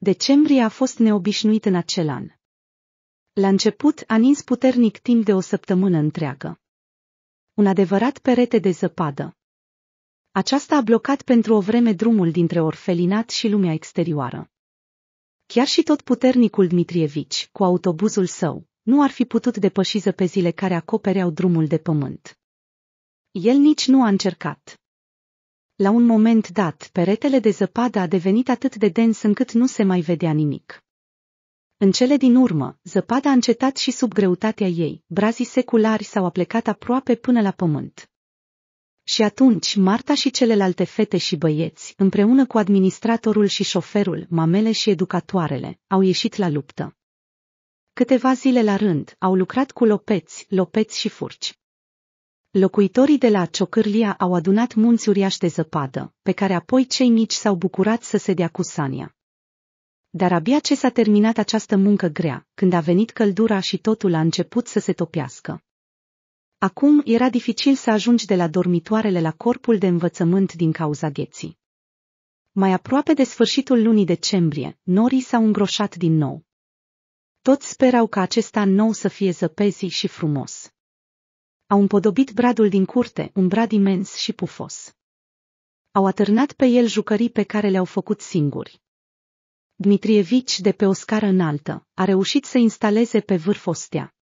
Decembrie a fost neobișnuit în acel an. La început a nins puternic timp de o săptămână întreagă. Un adevărat perete de zăpadă. Aceasta a blocat pentru o vreme drumul dintre orfelinat și lumea exterioară. Chiar și tot puternicul Dmitrievici, cu autobuzul său, nu ar fi putut depăși zăpezile care acopereau drumul de pământ. El nici nu a încercat. La un moment dat, peretele de zăpadă a devenit atât de dens încât nu se mai vedea nimic. În cele din urmă, zăpada a încetat și sub greutatea ei, brazii seculari s-au aplecat aproape până la pământ. Și atunci Marta și celelalte fete și băieți, împreună cu administratorul și șoferul, mamele și educatoarele, au ieșit la luptă. Câteva zile la rând au lucrat cu lopeți, lopeți și furci. Locuitorii de la Ciocârlia au adunat munți uriași de zăpadă, pe care apoi cei mici s-au bucurat să se dea cu sania. Dar abia ce s-a terminat această muncă grea, când a venit căldura și totul a început să se topească. Acum era dificil să ajungi de la dormitoarele la corpul de învățământ din cauza gheții. Mai aproape de sfârșitul lunii decembrie, norii s-au îngroșat din nou. Toți sperau ca acest an nou să fie zăpezi și frumos. Au împodobit bradul din curte, un brad imens și pufos. Au atârnat pe el jucării pe care le-au făcut singuri. Dmitrievici, de pe o scară înaltă, a reușit să instaleze pe vârf o stea.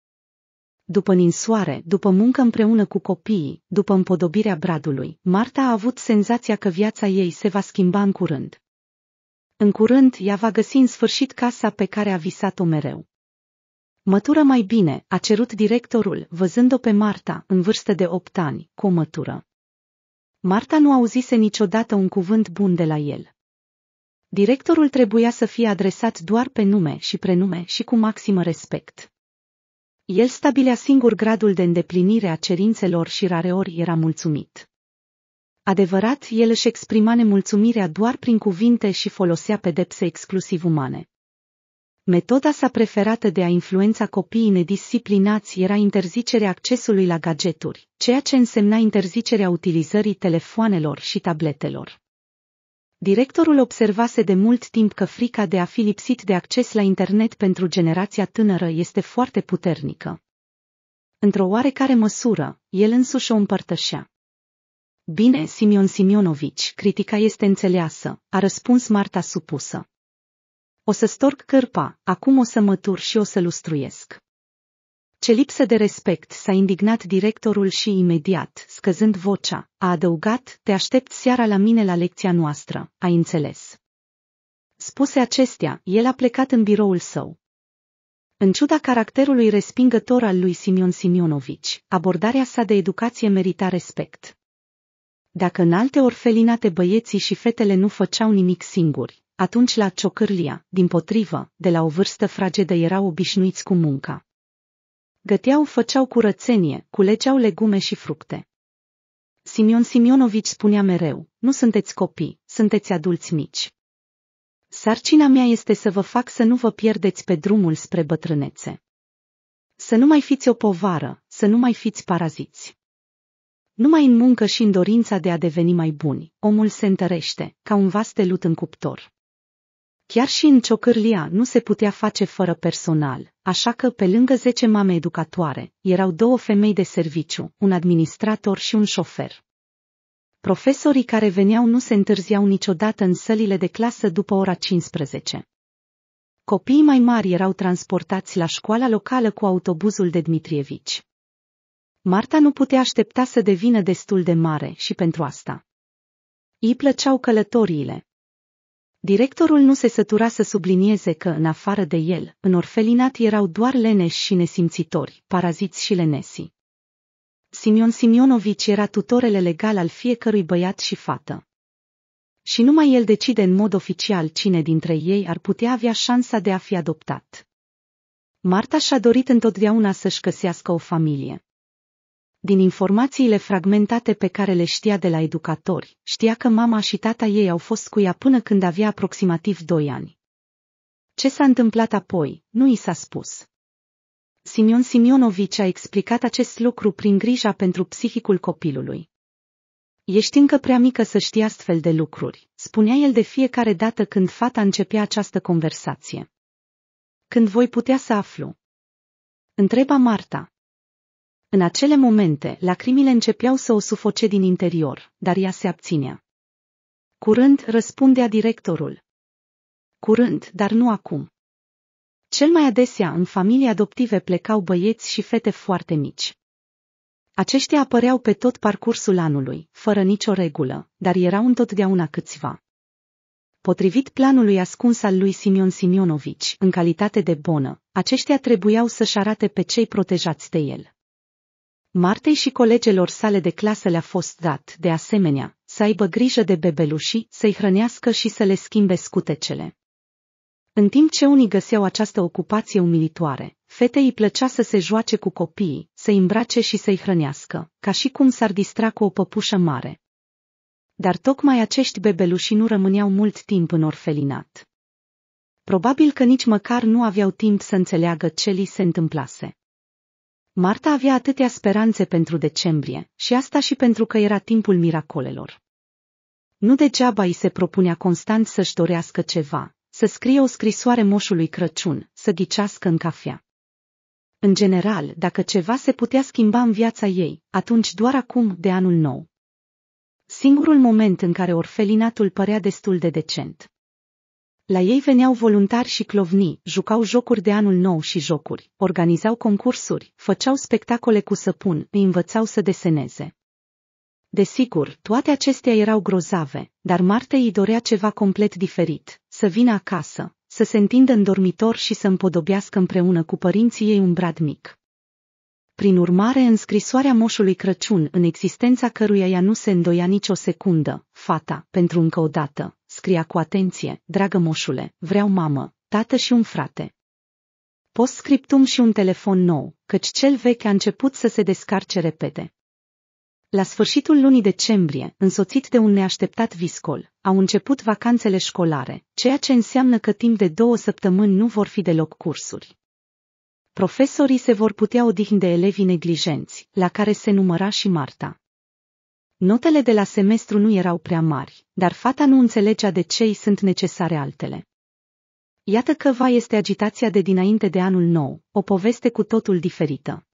După ninsoare, după muncă împreună cu copiii, după împodobirea bradului, Marta a avut senzația că viața ei se va schimba în curând. În curând, ea va găsi în sfârșit casa pe care a visat-o mereu. Mătură mai bine, a cerut directorul, văzând-o pe Marta, în vârstă de opt ani, cu o mătură. Marta nu auzise niciodată un cuvânt bun de la el. Directorul trebuia să fie adresat doar pe nume și prenume și cu maximă respect. El stabilea singur gradul de îndeplinire a cerințelor și rareori era mulțumit. Adevărat, el își exprima nemulțumirea doar prin cuvinte și folosea pedepse exclusiv umane. Metoda sa preferată de a influența copiii nedisciplinați era interzicerea accesului la gadgeturi, ceea ce însemna interzicerea utilizării telefoanelor și tabletelor. Directorul observase de mult timp că frica de a fi lipsit de acces la internet pentru generația tânără este foarte puternică. Într-o oarecare măsură, el însuși o împărtășea. Bine, Simion Simionovici, critica este înțeleasă, a răspuns Marta supusă. O să storc cărpa, acum o să mă tur și o să lustruiesc. Ce lipsă de respect s-a indignat directorul și imediat, scăzând vocea, a adăugat, te aștept seara la mine la lecția noastră, ai înțeles. Spuse acestea, el a plecat în biroul său. În ciuda caracterului respingător al lui Simion Simionovici, abordarea sa de educație merita respect. Dacă în alte orfelinate băieții și fetele nu făceau nimic singuri, atunci la ciocârlia, din potrivă, de la o vârstă fragedă erau obișnuiți cu munca. Găteau, făceau curățenie, culegeau legume și fructe. Simion Simionovici spunea mereu, nu sunteți copii, sunteți adulți mici. Sarcina mea este să vă fac să nu vă pierdeți pe drumul spre bătrânețe. Să nu mai fiți o povară, să nu mai fiți paraziți. Numai în muncă și în dorința de a deveni mai buni, omul se întărește, ca un vas de lut în cuptor. Chiar și în ciocârlia nu se putea face fără personal, așa că pe lângă 10 mame educatoare, erau două femei de serviciu, un administrator și un șofer. Profesorii care veneau nu se întârziau niciodată în sălile de clasă după ora 15. Copiii mai mari erau transportați la școala locală cu autobuzul de Dmitrievici. Marta nu putea aștepta să devină destul de mare și pentru asta. Îi plăceau călătoriile, Directorul nu se sătura să sublinieze că, în afară de el, în orfelinat erau doar leneși și nesimțitori, paraziți și lenesi. Simion Simionovici era tutorele legal al fiecărui băiat și fată. Și numai el decide în mod oficial cine dintre ei ar putea avea șansa de a fi adoptat. Marta și-a dorit întotdeauna să-și găsească o familie. Din informațiile fragmentate pe care le știa de la educatori, știa că mama și tata ei au fost cu ea până când avea aproximativ 2 ani. Ce s-a întâmplat apoi, nu i s-a spus. Simion Simionovici a explicat acest lucru prin grija pentru psihicul copilului. Ești încă prea mică să știi astfel de lucruri, spunea el de fiecare dată când fata începea această conversație. Când voi putea să aflu? Întreba Marta. În acele momente, lacrimile începeau să o sufoce din interior, dar ea se abținea. Curând, răspundea directorul. Curând, dar nu acum. Cel mai adesea în familii adoptive plecau băieți și fete foarte mici. Aceștia apăreau pe tot parcursul anului, fără nicio regulă, dar erau întotdeauna câțiva. Potrivit planului ascuns al lui Simion Simionovici, în calitate de bonă, aceștia trebuiau să-și arate pe cei protejați de el. Martei și colegelor sale de clasă le-a fost dat, de asemenea, să aibă grijă de bebelușii, să-i hrănească și să le schimbe scutecele. În timp ce unii găseau această ocupație umilitoare, fetei îi plăcea să se joace cu copiii, să-i îmbrace și să-i hrănească, ca și cum s-ar distra cu o păpușă mare. Dar tocmai acești bebeluși nu rămâneau mult timp în orfelinat. Probabil că nici măcar nu aveau timp să înțeleagă ce li se întâmplase. Marta avea atâtea speranțe pentru decembrie, și asta și pentru că era timpul miracolelor. Nu degeaba îi se propunea constant să-și dorească ceva, să scrie o scrisoare moșului Crăciun, să ghicească în cafea. În general, dacă ceva se putea schimba în viața ei, atunci doar acum, de anul nou. Singurul moment în care orfelinatul părea destul de decent. La ei veneau voluntari și clovni, jucau jocuri de anul nou și jocuri, organizau concursuri, făceau spectacole cu săpun, îi învățau să deseneze. Desigur, toate acestea erau grozave, dar Marte îi dorea ceva complet diferit, să vină acasă, să se întindă în dormitor și să împodobească împreună cu părinții ei un brad mic. Prin urmare, în scrisoarea moșului Crăciun, în existența căruia ea nu se îndoia nicio secundă, fata, pentru încă o dată, scria cu atenție, dragă moșule, vreau mamă, tată și un frate. Postscriptum și un telefon nou, căci cel vechi a început să se descarce repede. La sfârșitul lunii decembrie, însoțit de un neașteptat viscol, au început vacanțele școlare, ceea ce înseamnă că timp de două săptămâni nu vor fi deloc cursuri. Profesorii se vor putea odihni de elevii neglijenți, la care se număra și Marta. Notele de la semestru nu erau prea mari, dar fata nu înțelegea de ce îi sunt necesare altele. Iată că va este agitația de dinainte de anul nou, o poveste cu totul diferită.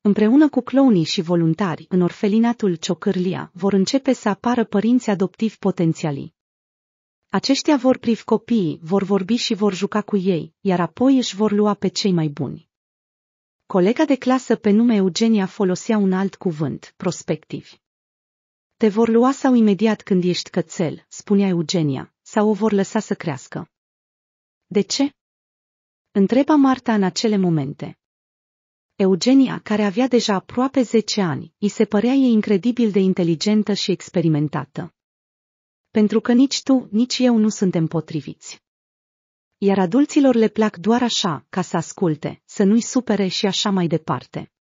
Împreună cu clonii și voluntari, în orfelinatul Ciocârlia, vor începe să apară părinți adoptivi potențialii. Aceștia vor privi copiii, vor vorbi și vor juca cu ei, iar apoi își vor lua pe cei mai buni. Colega de clasă pe nume Eugenia folosea un alt cuvânt, prospectivi. Te vor lua sau imediat când ești cățel, spunea Eugenia, sau o vor lăsa să crească. De ce? Întreba Marta în acele momente. Eugenia, care avea deja aproape 10 ani, îi se părea ei incredibil de inteligentă și experimentată. Pentru că nici tu, nici eu nu suntem potriviți. Iar adulților le plac doar așa, ca să asculte, să nu-i supere și așa mai departe.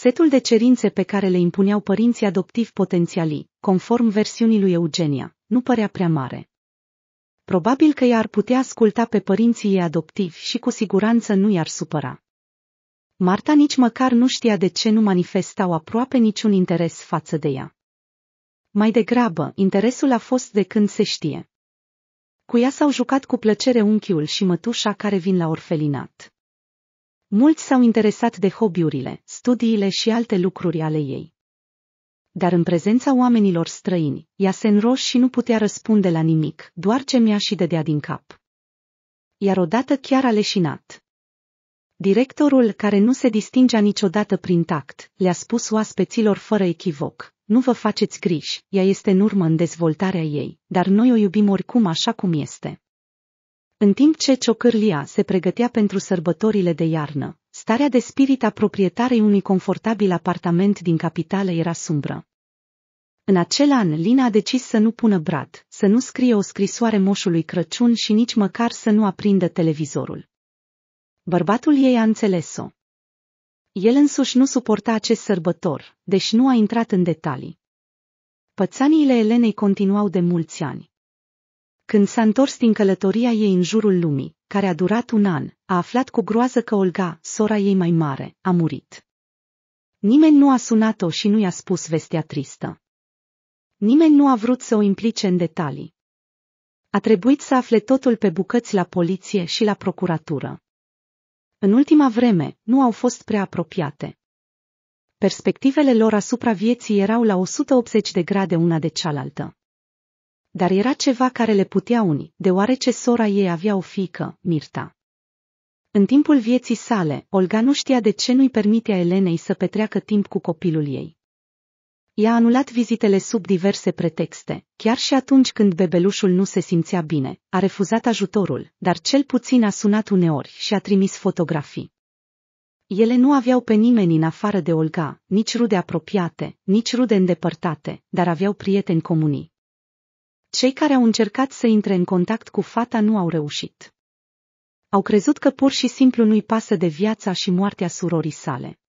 Setul de cerințe pe care le impuneau părinții adoptivi potențialii, conform versiunii lui Eugenia, nu părea prea mare. Probabil că i-ar putea asculta pe părinții ei adoptivi și cu siguranță nu i-ar supăra. Marta nici măcar nu știa de ce nu manifestau aproape niciun interes față de ea. Mai degrabă, interesul a fost de când se știe. Cu ea s-au jucat cu plăcere unchiul și mătușa care vin la orfelinat. Mulți s-au interesat de hobby-urile, studiile și alte lucruri ale ei. Dar în prezența oamenilor străini, ea se înroș și nu putea răspunde la nimic, doar ce mi-a și dădea din cap. Iar odată chiar a leșinat. Directorul, care nu se distingea niciodată prin tact, le-a spus oaspeților fără echivoc, nu vă faceți griji, ea este în urmă în dezvoltarea ei, dar noi o iubim oricum așa cum este. În timp ce Ciocârlia se pregătea pentru sărbătorile de iarnă, Starea de spirit a proprietarei unui confortabil apartament din capitală era sumbră. În acel an, Lina a decis să nu pună brad, să nu scrie o scrisoare moșului Crăciun și nici măcar să nu aprindă televizorul. Bărbatul ei a înțeles-o. El însuși nu suporta acest sărbător, deși nu a intrat în detalii. Pățaniile Elenei continuau de mulți ani. Când s-a întors din călătoria ei în jurul lumii, care a durat un an, a aflat cu groază că Olga, sora ei mai mare, a murit. Nimeni nu a sunat-o și nu i-a spus vestea tristă. Nimeni nu a vrut să o implice în detalii. A trebuit să afle totul pe bucăți la poliție și la procuratură. În ultima vreme, nu au fost prea apropiate. Perspectivele lor asupra vieții erau la 180 de grade una de cealaltă. Dar era ceva care le putea uni, deoarece sora ei avea o fică, Mirta. În timpul vieții sale, Olga nu știa de ce nu-i permitea Elenei să petreacă timp cu copilul ei. Ea anulat vizitele sub diverse pretexte, chiar și atunci când bebelușul nu se simțea bine, a refuzat ajutorul, dar cel puțin a sunat uneori și a trimis fotografii. Ele nu aveau pe nimeni în afară de Olga, nici rude apropiate, nici rude îndepărtate, dar aveau prieteni comuni. Cei care au încercat să intre în contact cu fata nu au reușit. Au crezut că pur și simplu nu-i pasă de viața și moartea surorii sale.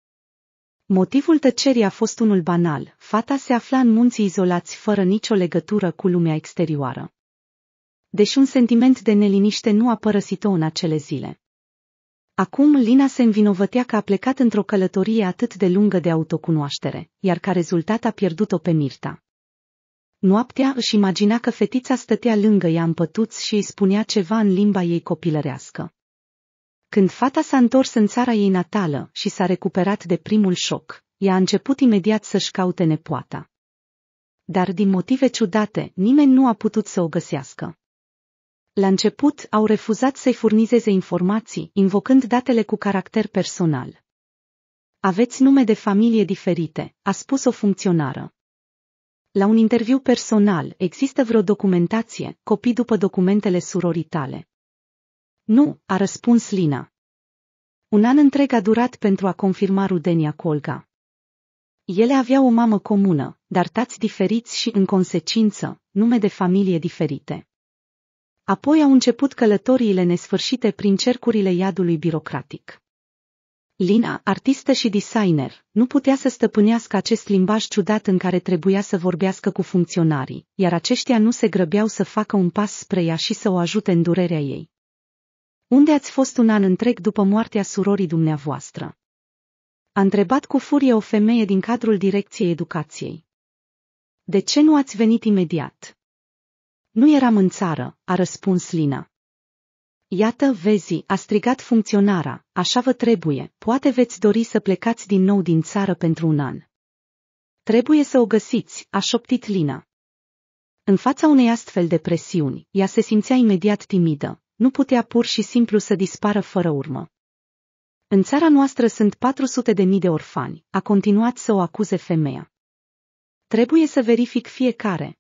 Motivul tăcerii a fost unul banal, fata se afla în munții izolați fără nicio legătură cu lumea exterioară. Deși un sentiment de neliniște nu a părăsit-o în acele zile. Acum Lina se învinovătea că a plecat într-o călătorie atât de lungă de autocunoaștere, iar ca rezultat a pierdut-o pe Mirta. Noaptea își imagina că fetița stătea lângă ea în pătuț și îi spunea ceva în limba ei copilărească. Când fata s-a întors în țara ei natală și s-a recuperat de primul șoc, ea a început imediat să-și caute nepoata. Dar din motive ciudate, nimeni nu a putut să o găsească. La început au refuzat să-i furnizeze informații, invocând datele cu caracter personal. Aveți nume de familie diferite, a spus o funcționară. La un interviu personal, există vreo documentație, copii după documentele surorii tale? Nu, a răspuns Lina. Un an întreg a durat pentru a confirma rudenia cu Olga. Ele aveau o mamă comună, dar tați diferiți și, în consecință, nume de familie diferite. Apoi au început călătoriile nesfârșite prin cercurile iadului birocratic. Lina, artistă și designer, nu putea să stăpânească acest limbaj ciudat în care trebuia să vorbească cu funcționarii, iar aceștia nu se grăbeau să facă un pas spre ea și să o ajute în durerea ei. Unde ați fost un an întreg după moartea surorii dumneavoastră? A întrebat cu furie o femeie din cadrul direcției educației. De ce nu ați venit imediat? Nu eram în țară, a răspuns Lina. Iată, vezi, a strigat funcționara, așa vă trebuie, poate veți dori să plecați din nou din țară pentru un an. Trebuie să o găsiți, a șoptit Lina. În fața unei astfel de presiuni, ea se simțea imediat timidă, nu putea pur și simplu să dispară fără urmă. În țara noastră sunt 400 de mii de orfani, a continuat să o acuze femeia. Trebuie să verific fiecare,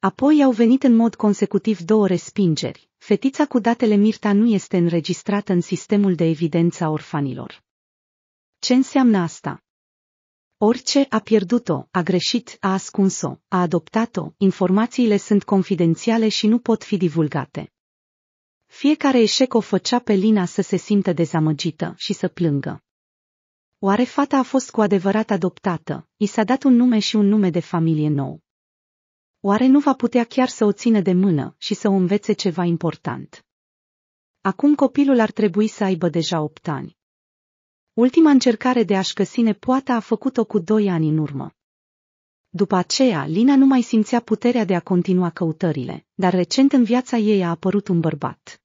Apoi au venit în mod consecutiv două respingeri. Fetița cu datele Mirta nu este înregistrată în sistemul de evidență a orfanilor. Ce înseamnă asta? Orice a pierdut-o, a greșit, a ascuns-o, a adoptat-o, informațiile sunt confidențiale și nu pot fi divulgate. Fiecare eșec o făcea pe Lina să se simtă dezamăgită și să plângă. Oare fata a fost cu adevărat adoptată, i s-a dat un nume și un nume de familie nou. Oare nu va putea chiar să o țină de mână și să o învețe ceva important? Acum copilul ar trebui să aibă deja opt ani. Ultima încercare de a-și găsi nepoata a făcut-o cu doi ani în urmă. După aceea, Lina nu mai simțea puterea de a continua căutările, dar recent în viața ei a apărut un bărbat.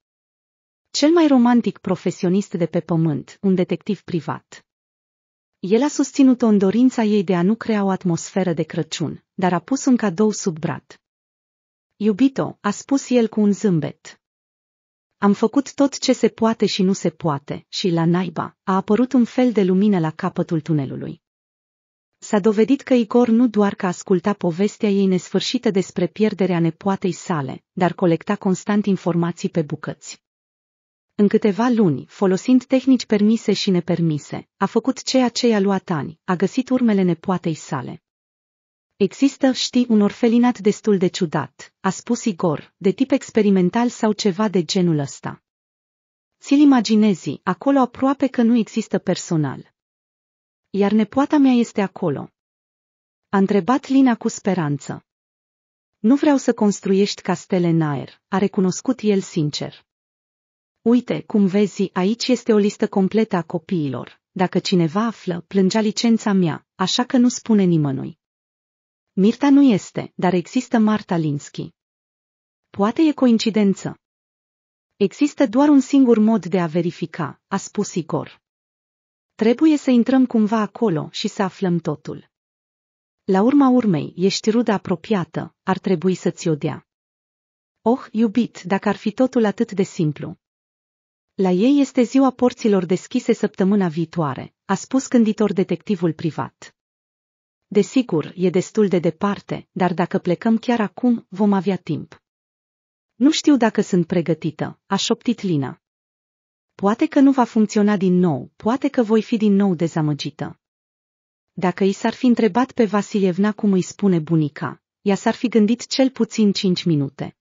Cel mai romantic profesionist de pe pământ, un detectiv privat. El a susținut-o în dorința ei de a nu crea o atmosferă de Crăciun, dar a pus un cadou sub brat. Iubito, a spus el cu un zâmbet. Am făcut tot ce se poate și nu se poate, și la naiba a apărut un fel de lumină la capătul tunelului. S-a dovedit că Igor nu doar că asculta povestea ei nesfârșită despre pierderea nepoatei sale, dar colecta constant informații pe bucăți. În câteva luni, folosind tehnici permise și nepermise, a făcut ceea ce i-a luat ani, a găsit urmele nepoatei sale. Există, știi, un orfelinat destul de ciudat, a spus Igor, de tip experimental sau ceva de genul ăsta. Ți-l imaginezi, acolo aproape că nu există personal. Iar nepoata mea este acolo. A întrebat Lina cu speranță. Nu vreau să construiești castele în aer, a recunoscut el sincer. Uite, cum vezi, aici este o listă completă a copiilor. Dacă cineva află, plângea licența mea, așa că nu spune nimănui. Mirta nu este, dar există Marta Linsky. Poate e coincidență. Există doar un singur mod de a verifica, a spus Igor. Trebuie să intrăm cumva acolo și să aflăm totul. La urma urmei, ești ruda apropiată, ar trebui să ți-o dea. Oh, iubit, dacă ar fi totul atât de simplu. La ei este ziua porților deschise săptămâna viitoare, a spus cânditor detectivul privat. Desigur, e destul de departe, dar dacă plecăm chiar acum, vom avea timp. Nu știu dacă sunt pregătită, a șoptit Lina. Poate că nu va funcționa din nou, poate că voi fi din nou dezamăgită. Dacă i s-ar fi întrebat pe Vasilievna cum îi spune bunica, ea s-ar fi gândit cel puțin cinci minute.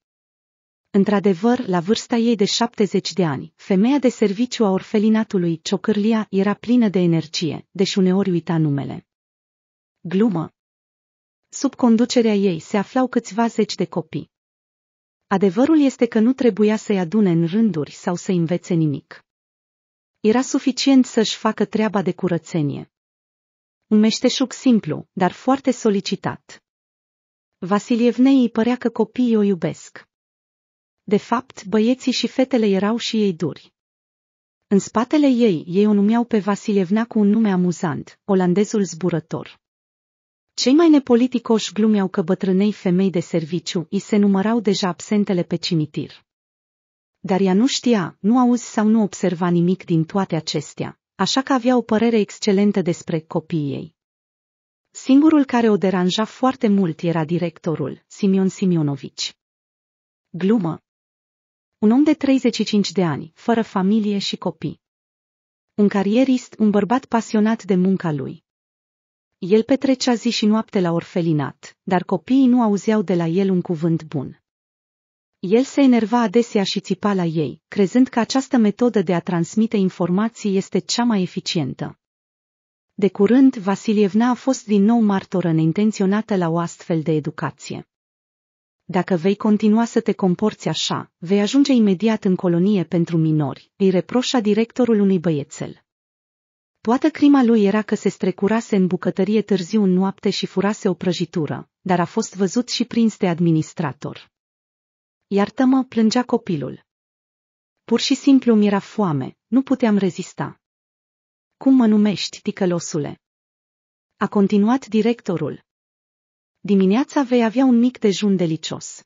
Într-adevăr, la vârsta ei de 70 de ani, femeia de serviciu a orfelinatului Ciocârlia era plină de energie, deși uneori uita numele. Glumă. Sub conducerea ei se aflau câțiva zeci de copii. Adevărul este că nu trebuia să-i adune în rânduri sau să învețe nimic. Era suficient să-și facă treaba de curățenie. Un meșteșug simplu, dar foarte solicitat. Vasilievnei îi părea că copiii o iubesc. De fapt, băieții și fetele erau și ei duri. În spatele ei, ei o numeau pe Vasilievna cu un nume amuzant, olandezul zburător. Cei mai nepoliticoși glumeau că bătrânei femei de serviciu îi se numărau deja absentele pe cimitir. Dar ea nu știa, nu auzi sau nu observa nimic din toate acestea, așa că avea o părere excelentă despre copiii ei. Singurul care o deranja foarte mult era directorul, Simion Simionovici. Glumă, un om de 35 de ani, fără familie și copii. Un carierist, un bărbat pasionat de munca lui. El petrecea zi și noapte la orfelinat, dar copiii nu auzeau de la el un cuvânt bun. El se enerva adesea și țipa la ei, crezând că această metodă de a transmite informații este cea mai eficientă. De curând, Vasilievna a fost din nou martoră neintenționată la o astfel de educație. Dacă vei continua să te comporți așa, vei ajunge imediat în colonie pentru minori, îi reproșa directorul unui băiețel. Toată crima lui era că se strecurase în bucătărie târziu în noapte și furase o prăjitură, dar a fost văzut și prins de administrator. Iar tămă plângea copilul. Pur și simplu mi-era foame, nu puteam rezista. Cum mă numești, ticălosule? A continuat directorul, dimineața vei avea un mic dejun delicios.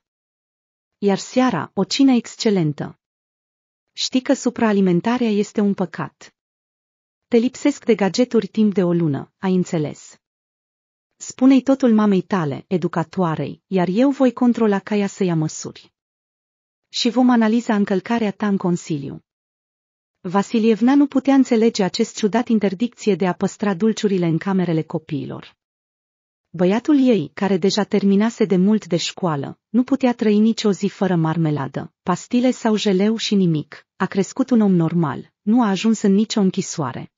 Iar seara, o cină excelentă. Știi că supraalimentarea este un păcat. Te lipsesc de gadgeturi timp de o lună, ai înțeles. Spune-i totul mamei tale, educatoarei, iar eu voi controla ca ea să ia măsuri. Și vom analiza încălcarea ta în Consiliu. Vasilievna nu putea înțelege acest ciudat interdicție de a păstra dulciurile în camerele copiilor. Băiatul ei, care deja terminase de mult de școală, nu putea trăi nicio zi fără marmeladă, pastile sau jeleu și nimic. A crescut un om normal, nu a ajuns în nicio închisoare.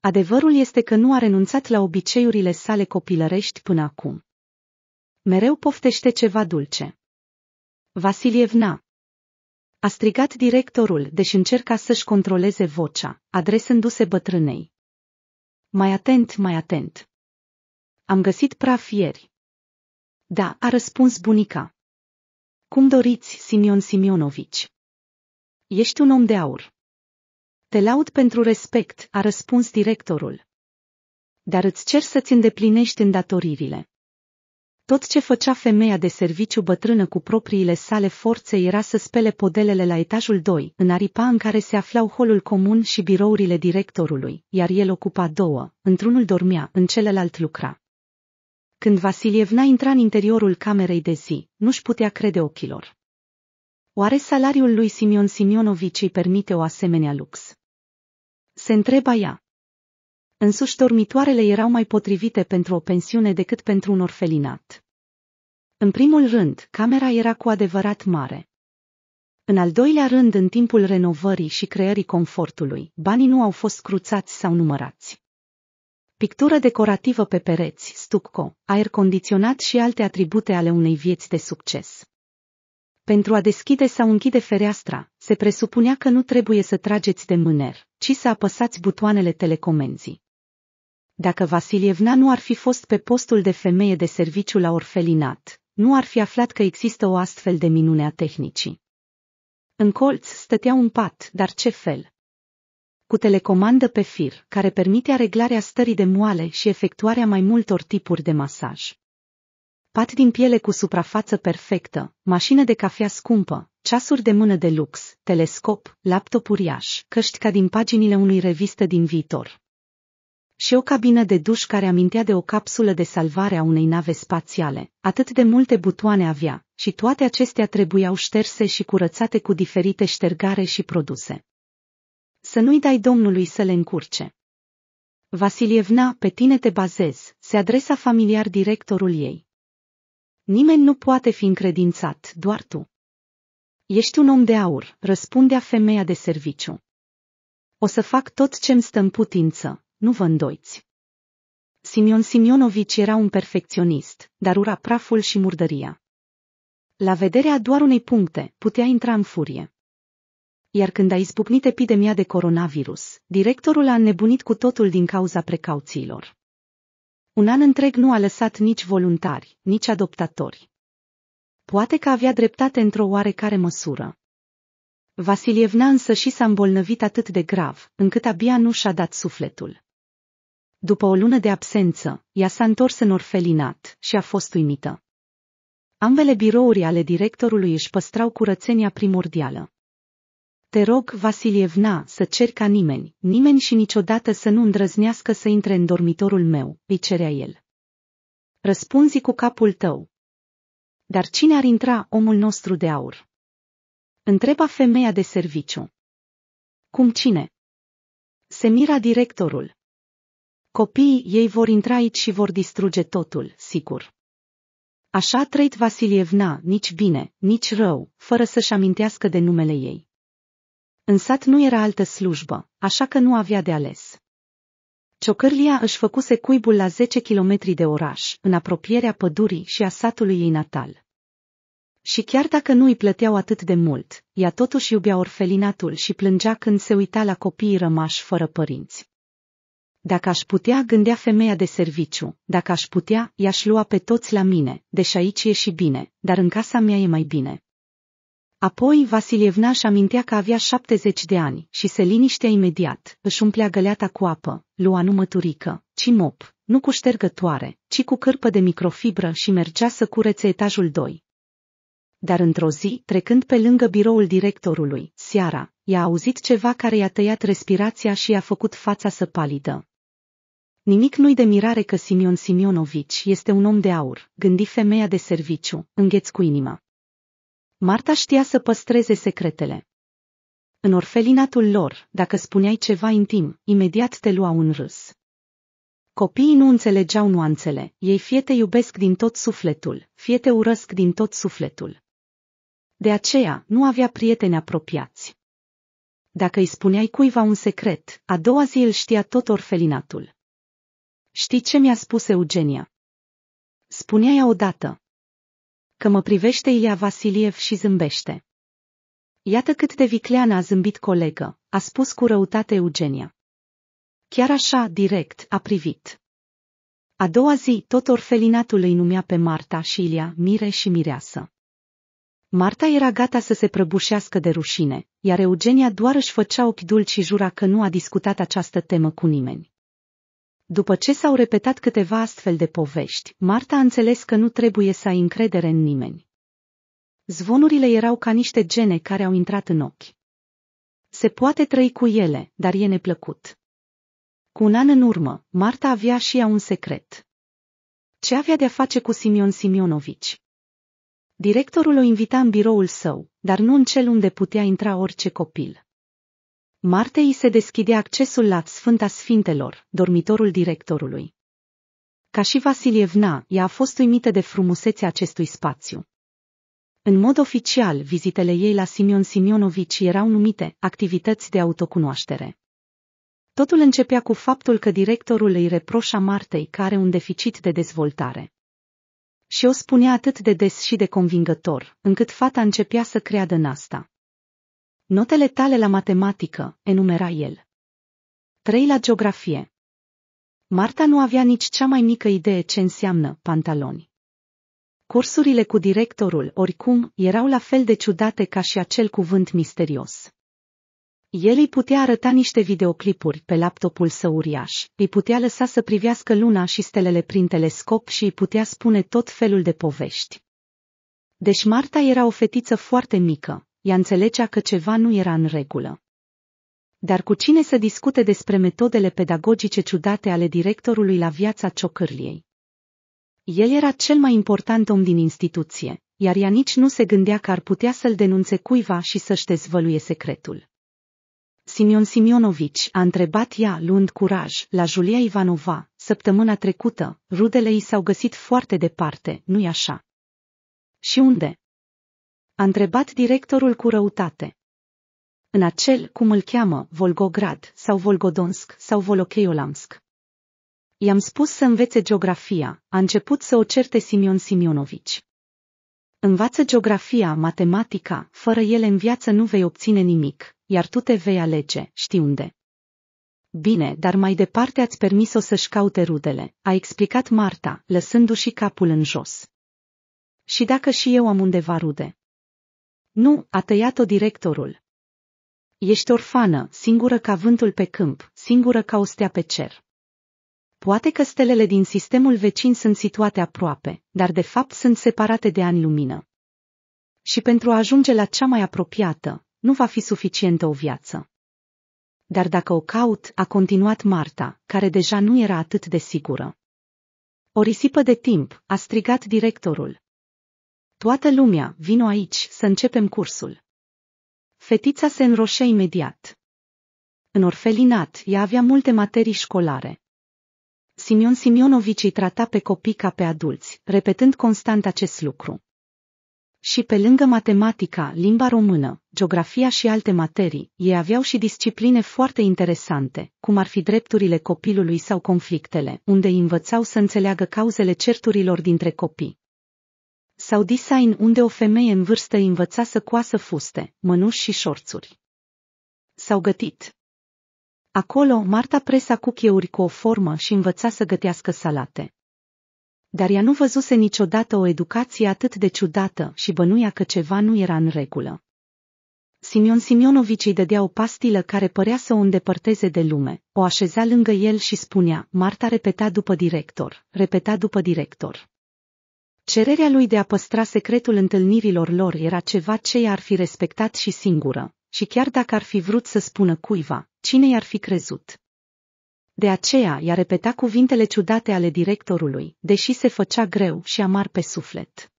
Adevărul este că nu a renunțat la obiceiurile sale copilărești până acum. Mereu poftește ceva dulce. Vasilievna. A strigat directorul, deși încerca să-și controleze vocea, adresându-se bătrânei. Mai atent, mai atent. Am găsit praf ieri. Da, a răspuns bunica. Cum doriți, Simion Simionovici? Ești un om de aur. Te laud pentru respect, a răspuns directorul. Dar îți cer să-ți îndeplinești îndatoririle. Tot ce făcea femeia de serviciu bătrână cu propriile sale forțe era să spele podelele la etajul 2, în aripa în care se aflau holul comun și birourile directorului, iar el ocupa două, într-unul dormea, în celălalt lucra. Când Vasilievna intra în interiorul camerei de zi, nu-și putea crede ochilor. Oare salariul lui Simion Simionovici îi permite o asemenea lux? Se întreba ea. Însuși dormitoarele erau mai potrivite pentru o pensiune decât pentru un orfelinat. În primul rând, camera era cu adevărat mare. În al doilea rând, în timpul renovării și creării confortului, banii nu au fost cruțați sau numărați pictură decorativă pe pereți, stucco, aer condiționat și alte atribute ale unei vieți de succes. Pentru a deschide sau închide fereastra, se presupunea că nu trebuie să trageți de mâner, ci să apăsați butoanele telecomenzii. Dacă Vasilievna nu ar fi fost pe postul de femeie de serviciu la orfelinat, nu ar fi aflat că există o astfel de minune a tehnicii. În colț stătea un pat, dar ce fel, cu telecomandă pe fir, care permite reglarea stării de moale și efectuarea mai multor tipuri de masaj. Pat din piele cu suprafață perfectă, mașină de cafea scumpă, ceasuri de mână de lux, telescop, laptop uriaș, căști ca din paginile unui revistă din viitor. Și o cabină de duș care amintea de o capsulă de salvare a unei nave spațiale. Atât de multe butoane avea, și toate acestea trebuiau șterse și curățate cu diferite ștergare și produse să nu-i dai Domnului să le încurce. Vasilievna, pe tine te bazez, se adresa familiar directorul ei. Nimeni nu poate fi încredințat, doar tu. Ești un om de aur, răspundea femeia de serviciu. O să fac tot ce-mi stă în putință, nu vă îndoiți. Simion Simionovici era un perfecționist, dar ura praful și murdăria. La vederea doar unei puncte, putea intra în furie iar când a izbucnit epidemia de coronavirus, directorul a înnebunit cu totul din cauza precauțiilor. Un an întreg nu a lăsat nici voluntari, nici adoptatori. Poate că avea dreptate într-o oarecare măsură. Vasilievna însă și s-a îmbolnăvit atât de grav, încât abia nu și-a dat sufletul. După o lună de absență, ea s-a întors în orfelinat și a fost uimită. Ambele birouri ale directorului își păstrau curățenia primordială. Te rog, Vasilievna, să cer ca nimeni, nimeni și niciodată să nu îndrăznească să intre în dormitorul meu, îi cerea el. Răspunzi cu capul tău. Dar cine ar intra omul nostru de aur? Întreba femeia de serviciu. Cum cine? Se mira directorul. Copiii ei vor intra aici și vor distruge totul, sigur. Așa a trăit Vasilievna, nici bine, nici rău, fără să-și amintească de numele ei. În sat nu era altă slujbă, așa că nu avea de ales. Ciocărlia își făcuse cuibul la 10 kilometri de oraș, în apropierea pădurii și a satului ei natal. Și chiar dacă nu îi plăteau atât de mult, ea totuși iubea orfelinatul și plângea când se uita la copiii rămași fără părinți. Dacă aș putea, gândea femeia de serviciu, dacă aș putea, i-aș lua pe toți la mine, deși aici e și bine, dar în casa mea e mai bine. Apoi Vasilievna își amintea că avea 70 de ani și se liniștea imediat, își umplea găleata cu apă, lua nu măturică, ci mop, nu cu ștergătoare, ci cu cârpă de microfibră și mergea să curețe etajul 2. Dar într-o zi, trecând pe lângă biroul directorului, seara, i-a auzit ceva care i-a tăiat respirația și i-a făcut fața să palidă. Nimic nu-i de mirare că Simion Simionovici este un om de aur, gândi femeia de serviciu, îngheț cu inima. Marta știa să păstreze secretele. În orfelinatul lor, dacă spuneai ceva intim, imediat te lua un râs. Copiii nu înțelegeau nuanțele, ei fie te iubesc din tot sufletul, fie te urăsc din tot sufletul. De aceea, nu avea prieteni apropiați. Dacă îi spuneai cuiva un secret, a doua zi îl știa tot orfelinatul. Știi ce mi-a spus Eugenia? Spunea ea odată, că mă privește Ilia Vasiliev și zâmbește. Iată cât de viclean a zâmbit colegă, a spus cu răutate Eugenia. Chiar așa, direct, a privit. A doua zi, tot orfelinatul îi numea pe Marta și Ilia, Mire și Mireasă. Marta era gata să se prăbușească de rușine, iar Eugenia doar își făcea ochi dulci și jura că nu a discutat această temă cu nimeni. După ce s-au repetat câteva astfel de povești, Marta a înțeles că nu trebuie să ai încredere în nimeni. Zvonurile erau ca niște gene care au intrat în ochi. Se poate trăi cu ele, dar e neplăcut. Cu un an în urmă, Marta avea și ea un secret. Ce avea de-a face cu Simion Simionovici? Directorul o invita în biroul său, dar nu în cel unde putea intra orice copil. Martei se deschide accesul la Sfânta Sfintelor, dormitorul directorului. Ca și Vasilievna, ea a fost uimită de frumusețea acestui spațiu. În mod oficial, vizitele ei la Simion Simionovici erau numite activități de autocunoaștere. Totul începea cu faptul că directorul îi reproșa Martei că are un deficit de dezvoltare. Și o spunea atât de des și de convingător, încât fata începea să creadă în asta. Notele tale la matematică, enumera el. 3 la geografie. Marta nu avea nici cea mai mică idee ce înseamnă pantaloni. Cursurile cu directorul, oricum, erau la fel de ciudate ca și acel cuvânt misterios. El îi putea arăta niște videoclipuri pe laptopul său uriaș, îi putea lăsa să privească luna și stelele prin telescop și îi putea spune tot felul de povești. Deci Marta era o fetiță foarte mică, ea înțelegea că ceva nu era în regulă. Dar cu cine să discute despre metodele pedagogice ciudate ale directorului la viața ciocârliei? El era cel mai important om din instituție, iar ea nici nu se gândea că ar putea să-l denunțe cuiva și să-și dezvăluie secretul. Simion Simionovici a întrebat ea, luând curaj, la Julia Ivanova, săptămâna trecută, rudele i s-au găsit foarte departe, nu-i așa? Și unde? A întrebat directorul cu răutate. În acel, cum îl cheamă, Volgograd sau Volgodonsk sau Volocheiolamsk. I-am spus să învețe geografia, a început să o certe Simion Simionovici. Învață geografia, matematica, fără ele în viață nu vei obține nimic, iar tu te vei alege, știi unde. Bine, dar mai departe ați permis-o să-și caute rudele, a explicat Marta, lăsându-și capul în jos. Și dacă și eu am undeva rude? Nu, a tăiat-o directorul. Ești orfană, singură ca vântul pe câmp, singură ca o stea pe cer. Poate că stelele din sistemul vecin sunt situate aproape, dar de fapt sunt separate de ani lumină. Și pentru a ajunge la cea mai apropiată, nu va fi suficientă o viață. Dar dacă o caut, a continuat Marta, care deja nu era atât de sigură. O risipă de timp, a strigat directorul. Toată lumea, vino aici, să începem cursul. Fetița se înroșea imediat. În orfelinat, ea avea multe materii școlare. Simion Simionovici îi trata pe copii ca pe adulți, repetând constant acest lucru. Și pe lângă matematica, limba română, geografia și alte materii, ei aveau și discipline foarte interesante, cum ar fi drepturile copilului sau conflictele, unde îi învățau să înțeleagă cauzele certurilor dintre copii sau design unde o femeie în vârstă învăța să coasă fuste, mănuși și șorțuri. S-au gătit. Acolo, Marta presa cuchieuri cu o formă și învăța să gătească salate. Dar ea nu văzuse niciodată o educație atât de ciudată și bănuia că ceva nu era în regulă. Simion Simionovici îi dădea o pastilă care părea să o îndepărteze de lume, o așeza lângă el și spunea, Marta repeta după director, repeta după director. Cererea lui de a păstra secretul întâlnirilor lor era ceva ce i-ar fi respectat și singură, și chiar dacă ar fi vrut să spună cuiva, cine i-ar fi crezut? De aceea i-a repetat cuvintele ciudate ale directorului, deși se făcea greu și amar pe suflet.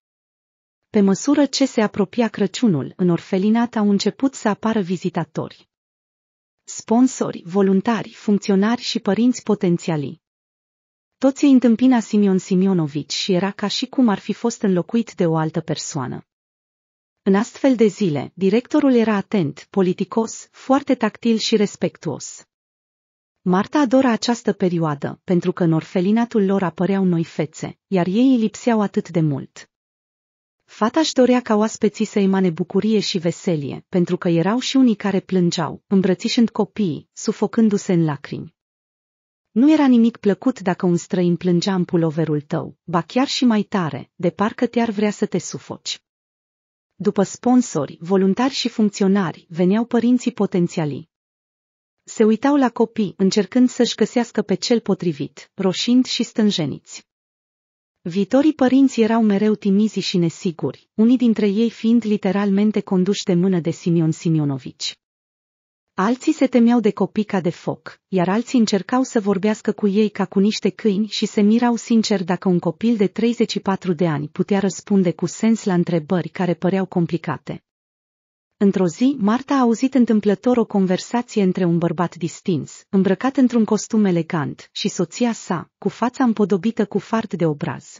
Pe măsură ce se apropia Crăciunul, în orfelinat au început să apară vizitatori. Sponsori, voluntari, funcționari și părinți potențiali. Toți îi întâmpina Simion Simionovici și era ca și cum ar fi fost înlocuit de o altă persoană. În astfel de zile, directorul era atent, politicos, foarte tactil și respectuos. Marta adora această perioadă, pentru că în orfelinatul lor apăreau noi fețe, iar ei îi lipseau atât de mult. Fata își dorea ca oaspeții să emane bucurie și veselie, pentru că erau și unii care plângeau, îmbrățișând copiii, sufocându-se în lacrimi. Nu era nimic plăcut dacă un străin plângea în puloverul tău, ba chiar și mai tare, de parcă te-ar vrea să te sufoci. După sponsori, voluntari și funcționari, veneau părinții potențialii. Se uitau la copii, încercând să-și găsească pe cel potrivit, roșind și stânjeniți. Viitorii părinți erau mereu timizi și nesiguri, unii dintre ei fiind literalmente conduși de mână de Simion Simionovici. Alții se temeau de copii ca de foc, iar alții încercau să vorbească cu ei ca cu niște câini și se mirau sincer dacă un copil de 34 de ani putea răspunde cu sens la întrebări care păreau complicate. Într-o zi, Marta a auzit întâmplător o conversație între un bărbat distins, îmbrăcat într-un costum elegant, și soția sa, cu fața împodobită cu fart de obraz.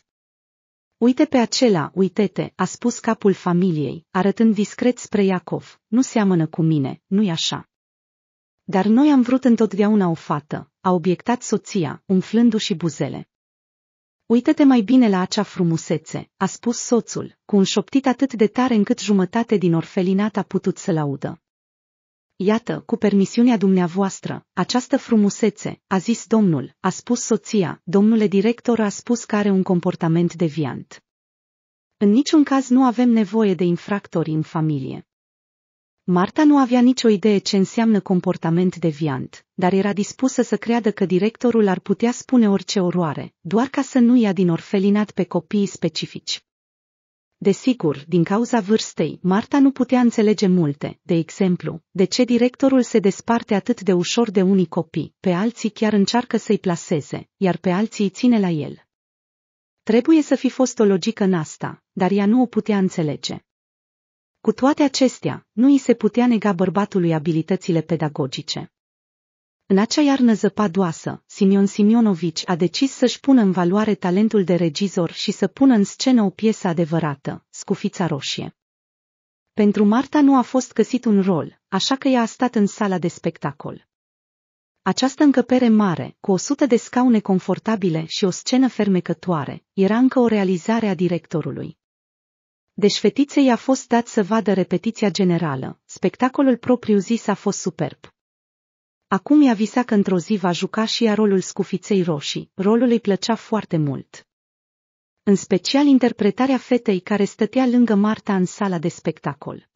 Uite pe acela, uite-te, a spus capul familiei, arătând discret spre Iacov, nu seamănă cu mine, nu-i așa. Dar noi am vrut întotdeauna o fată, a obiectat soția, umflându-și buzele. Uită-te mai bine la acea frumusețe, a spus soțul, cu un șoptit atât de tare încât jumătate din orfelinat a putut să-l audă. Iată, cu permisiunea dumneavoastră, această frumusețe, a zis domnul, a spus soția, domnule director a spus că are un comportament deviant. În niciun caz nu avem nevoie de infractori în familie. Marta nu avea nicio idee ce înseamnă comportament deviant, dar era dispusă să creadă că directorul ar putea spune orice oroare, doar ca să nu ia din orfelinat pe copiii specifici. Desigur, din cauza vârstei, Marta nu putea înțelege multe, de exemplu, de ce directorul se desparte atât de ușor de unii copii, pe alții chiar încearcă să-i placeze, iar pe alții îi ține la el. Trebuie să fi fost o logică în asta, dar ea nu o putea înțelege. Cu toate acestea, nu îi se putea nega bărbatului abilitățile pedagogice. În acea iarnă zăpadoasă, Simion Simionovici a decis să-și pună în valoare talentul de regizor și să pună în scenă o piesă adevărată, Scufița Roșie. Pentru Marta nu a fost găsit un rol, așa că ea a stat în sala de spectacol. Această încăpere mare, cu o sută de scaune confortabile și o scenă fermecătoare, era încă o realizare a directorului. Deci fetiței a fost dat să vadă repetiția generală, spectacolul propriu-zis a fost superb. Acum i-a visat că într-o zi va juca și ea rolul scufiței roșii, rolul îi plăcea foarte mult. În special interpretarea fetei care stătea lângă Marta în sala de spectacol.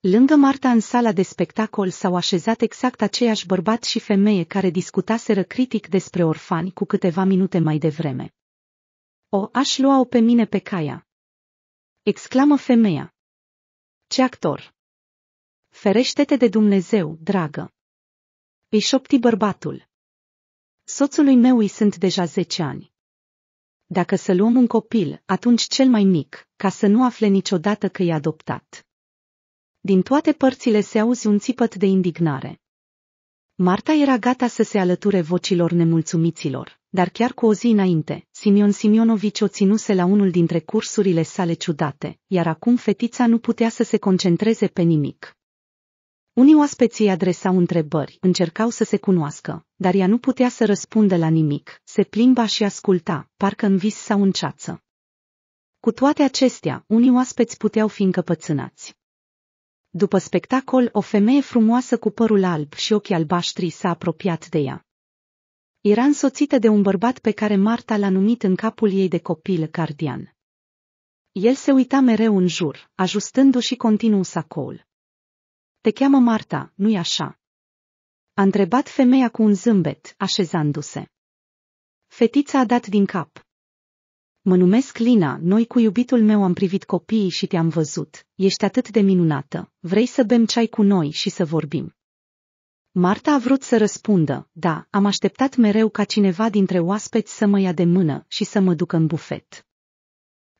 Lângă Marta în sala de spectacol s-au așezat exact aceiași bărbat și femeie care discutaseră critic despre orfani cu câteva minute mai devreme. O aș lua-o pe mine pe caia, Exclamă femeia. Ce actor! Ferește-te de Dumnezeu, dragă! Îi șopti bărbatul. Soțului meu îi sunt deja zece ani. Dacă să luăm un copil, atunci cel mai mic, ca să nu afle niciodată că e adoptat. Din toate părțile se auzi un țipăt de indignare. Marta era gata să se alăture vocilor nemulțumiților, dar chiar cu o zi înainte, Simion Simionovici o ținuse la unul dintre cursurile sale ciudate, iar acum fetița nu putea să se concentreze pe nimic. Unii oaspeții adresau întrebări, încercau să se cunoască, dar ea nu putea să răspundă la nimic, se plimba și asculta, parcă în vis sau în ceață. Cu toate acestea, unii oaspeți puteau fi încăpățânați. După spectacol, o femeie frumoasă cu părul alb și ochii albaștri s-a apropiat de ea era însoțită de un bărbat pe care Marta l-a numit în capul ei de copil cardian. El se uita mereu în jur, ajustându-și continuu sacoul. Te cheamă Marta, nu-i așa? A întrebat femeia cu un zâmbet, așezându-se. Fetița a dat din cap. Mă numesc Lina, noi cu iubitul meu am privit copiii și te-am văzut. Ești atât de minunată. Vrei să bem ceai cu noi și să vorbim? Marta a vrut să răspundă, da, am așteptat mereu ca cineva dintre oaspeți să mă ia de mână și să mă ducă în bufet.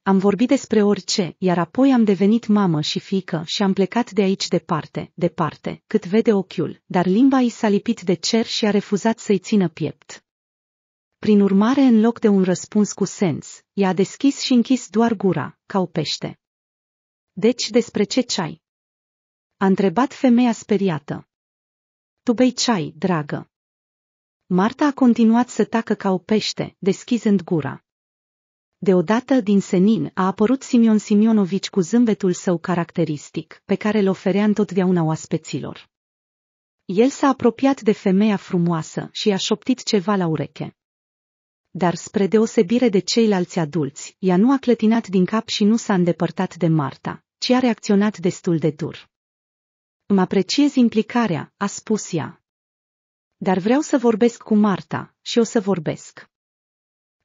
Am vorbit despre orice, iar apoi am devenit mamă și fică și am plecat de aici departe, departe, cât vede ochiul, dar limba i s-a lipit de cer și a refuzat să-i țină piept. Prin urmare, în loc de un răspuns cu sens, i a deschis și închis doar gura, ca o pește. Deci despre ce ceai? A întrebat femeia speriată. Tu bei ceai, dragă. Marta a continuat să tacă ca o pește, deschizând gura. Deodată din senin a apărut Simion Simionovici cu zâmbetul său caracteristic, pe care îl oferea întotdeauna oaspeților. El s-a apropiat de femeia frumoasă și a șoptit ceva la ureche. Dar spre deosebire de ceilalți adulți, ea nu a clătinat din cap și nu s-a îndepărtat de Marta, ci a reacționat destul de dur. Îmi apreciez implicarea, a spus ea. Dar vreau să vorbesc cu Marta, și o să vorbesc.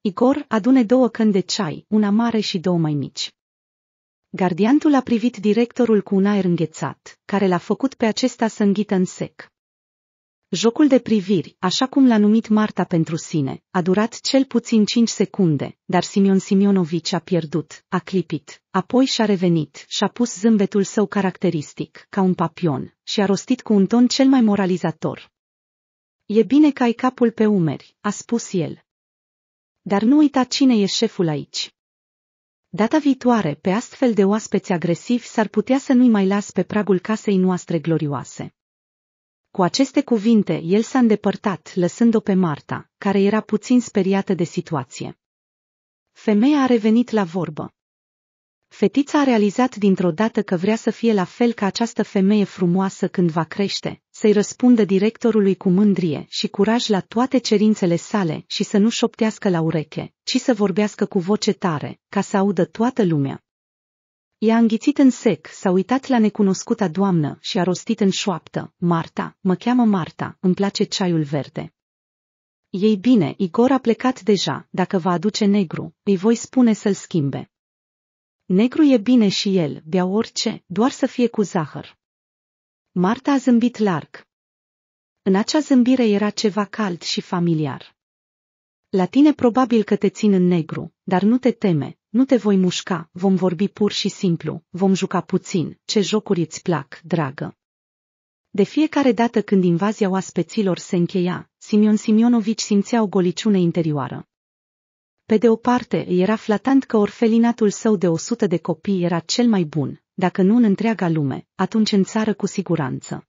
Igor adune două căni de ceai, una mare și două mai mici. Gardiantul a privit directorul cu un aer înghețat, care l-a făcut pe acesta să înghită în sec. Jocul de priviri, așa cum l-a numit Marta pentru sine, a durat cel puțin 5 secunde, dar Simion Simionovici a pierdut, a clipit, apoi și-a revenit și-a pus zâmbetul său caracteristic, ca un papion, și a rostit cu un ton cel mai moralizator. E bine că ai capul pe umeri, a spus el. Dar nu uita cine e șeful aici. Data viitoare, pe astfel de oaspeți agresivi s-ar putea să nu-i mai las pe pragul casei noastre glorioase. Cu aceste cuvinte, el s-a îndepărtat, lăsând-o pe Marta, care era puțin speriată de situație. Femeia a revenit la vorbă. Fetița a realizat dintr-o dată că vrea să fie la fel ca această femeie frumoasă când va crește, să-i răspundă directorului cu mândrie și curaj la toate cerințele sale și să nu șoptească la ureche, ci să vorbească cu voce tare, ca să audă toată lumea. I-a înghițit în sec, s-a uitat la necunoscuta doamnă și a rostit în șoaptă, Marta, mă cheamă Marta, îmi place ceaiul verde. Ei bine, Igor a plecat deja, dacă va aduce negru, îi voi spune să-l schimbe. Negru e bine și el, bea orice, doar să fie cu zahăr. Marta a zâmbit larg. În acea zâmbire era ceva cald și familiar. La tine probabil că te țin în negru, dar nu te teme, nu te voi mușca, vom vorbi pur și simplu, vom juca puțin, ce jocuri îți plac, dragă. De fiecare dată când invazia oaspeților se încheia, Simion Simionovici simțea o goliciune interioară. Pe de o parte, era flatant că orfelinatul său de 100 de copii era cel mai bun, dacă nu în întreaga lume, atunci în țară cu siguranță.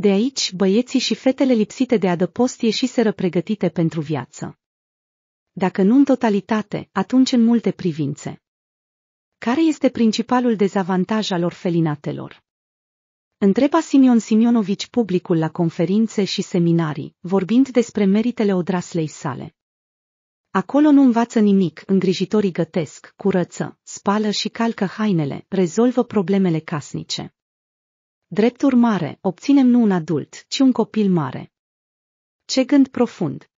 De aici, băieții și fetele lipsite de adăpost ieșiseră pregătite pentru viață. Dacă nu în totalitate, atunci în multe privințe. Care este principalul dezavantaj al orfelinatelor? Întreba Simion Simionovici publicul la conferințe și seminarii, vorbind despre meritele odraslei sale. Acolo nu învață nimic, îngrijitorii gătesc, curăță, spală și calcă hainele, rezolvă problemele casnice. Drept urmare, obținem nu un adult, ci un copil mare. Ce gând profund!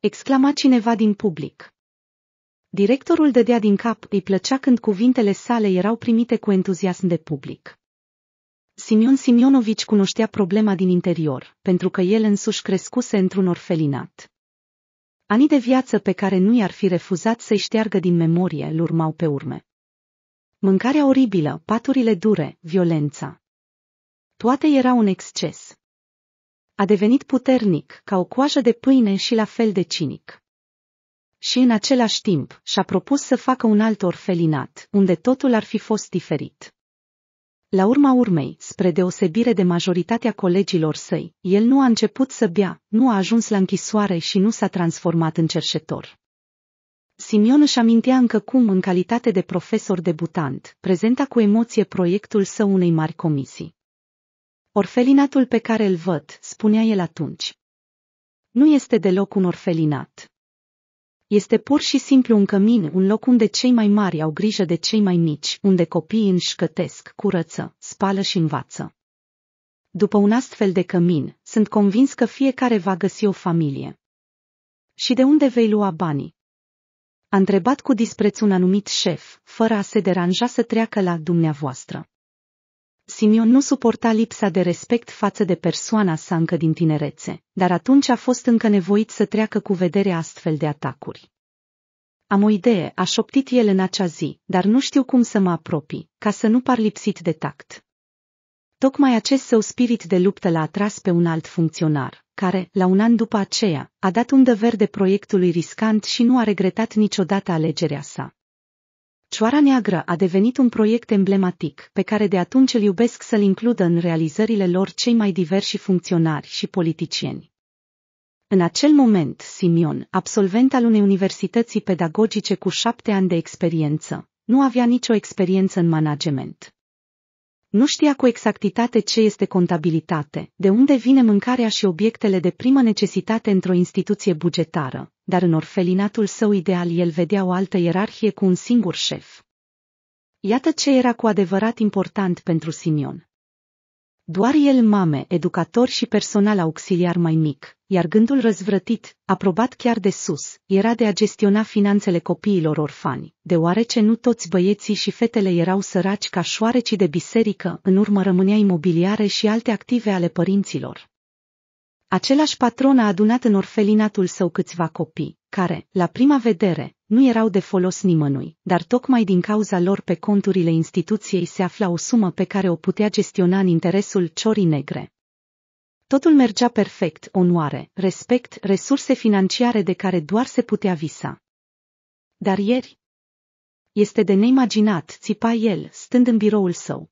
Exclama cineva din public. Directorul dădea din cap, îi plăcea când cuvintele sale erau primite cu entuziasm de public. Simion Simionovici cunoștea problema din interior, pentru că el însuși crescuse într-un orfelinat. Anii de viață pe care nu i-ar fi refuzat să-i șteargă din memorie îl urmau pe urme. Mâncarea oribilă, paturile dure, violența, toate erau un exces. A devenit puternic, ca o coajă de pâine și la fel de cinic. Și în același timp și-a propus să facă un alt orfelinat, unde totul ar fi fost diferit. La urma urmei, spre deosebire de majoritatea colegilor săi, el nu a început să bea, nu a ajuns la închisoare și nu s-a transformat în cerșetor. Simion își amintea încă cum, în calitate de profesor debutant, prezenta cu emoție proiectul său unei mari comisii. Orfelinatul pe care îl văd, spunea el atunci. Nu este deloc un orfelinat. Este pur și simplu un cămin, un loc unde cei mai mari au grijă de cei mai mici, unde copiii înșcătesc, curăță, spală și învață. După un astfel de cămin, sunt convins că fiecare va găsi o familie. Și de unde vei lua banii? A întrebat cu dispreț un anumit șef, fără a se deranja să treacă la dumneavoastră. Simion nu suporta lipsa de respect față de persoana sa încă din tinerețe, dar atunci a fost încă nevoit să treacă cu vedere astfel de atacuri. Am o idee, a șoptit el în acea zi, dar nu știu cum să mă apropii, ca să nu par lipsit de tact. Tocmai acest său spirit de luptă l-a atras pe un alt funcționar, care, la un an după aceea, a dat undă verde proiectului riscant și nu a regretat niciodată alegerea sa. Cioara Neagră a devenit un proiect emblematic, pe care de atunci îl iubesc să-l includă în realizările lor cei mai diversi funcționari și politicieni. În acel moment, Simion, absolvent al unei universității pedagogice cu șapte ani de experiență, nu avea nicio experiență în management. Nu știa cu exactitate ce este contabilitate, de unde vine mâncarea și obiectele de primă necesitate într-o instituție bugetară, dar în orfelinatul său ideal el vedea o altă ierarhie cu un singur șef. Iată ce era cu adevărat important pentru Simion. Doar el mame, educator și personal auxiliar mai mic, iar gândul răzvrătit, aprobat chiar de sus, era de a gestiona finanțele copiilor orfani, deoarece nu toți băieții și fetele erau săraci ca șoarecii de biserică, în urmă rămânea imobiliare și alte active ale părinților. Același patron a adunat în orfelinatul său câțiva copii, care, la prima vedere, nu erau de folos nimănui, dar tocmai din cauza lor pe conturile instituției se afla o sumă pe care o putea gestiona în interesul ciorii negre. Totul mergea perfect, onoare, respect, resurse financiare de care doar se putea visa. Dar ieri? Este de neimaginat, țipa el, stând în biroul său.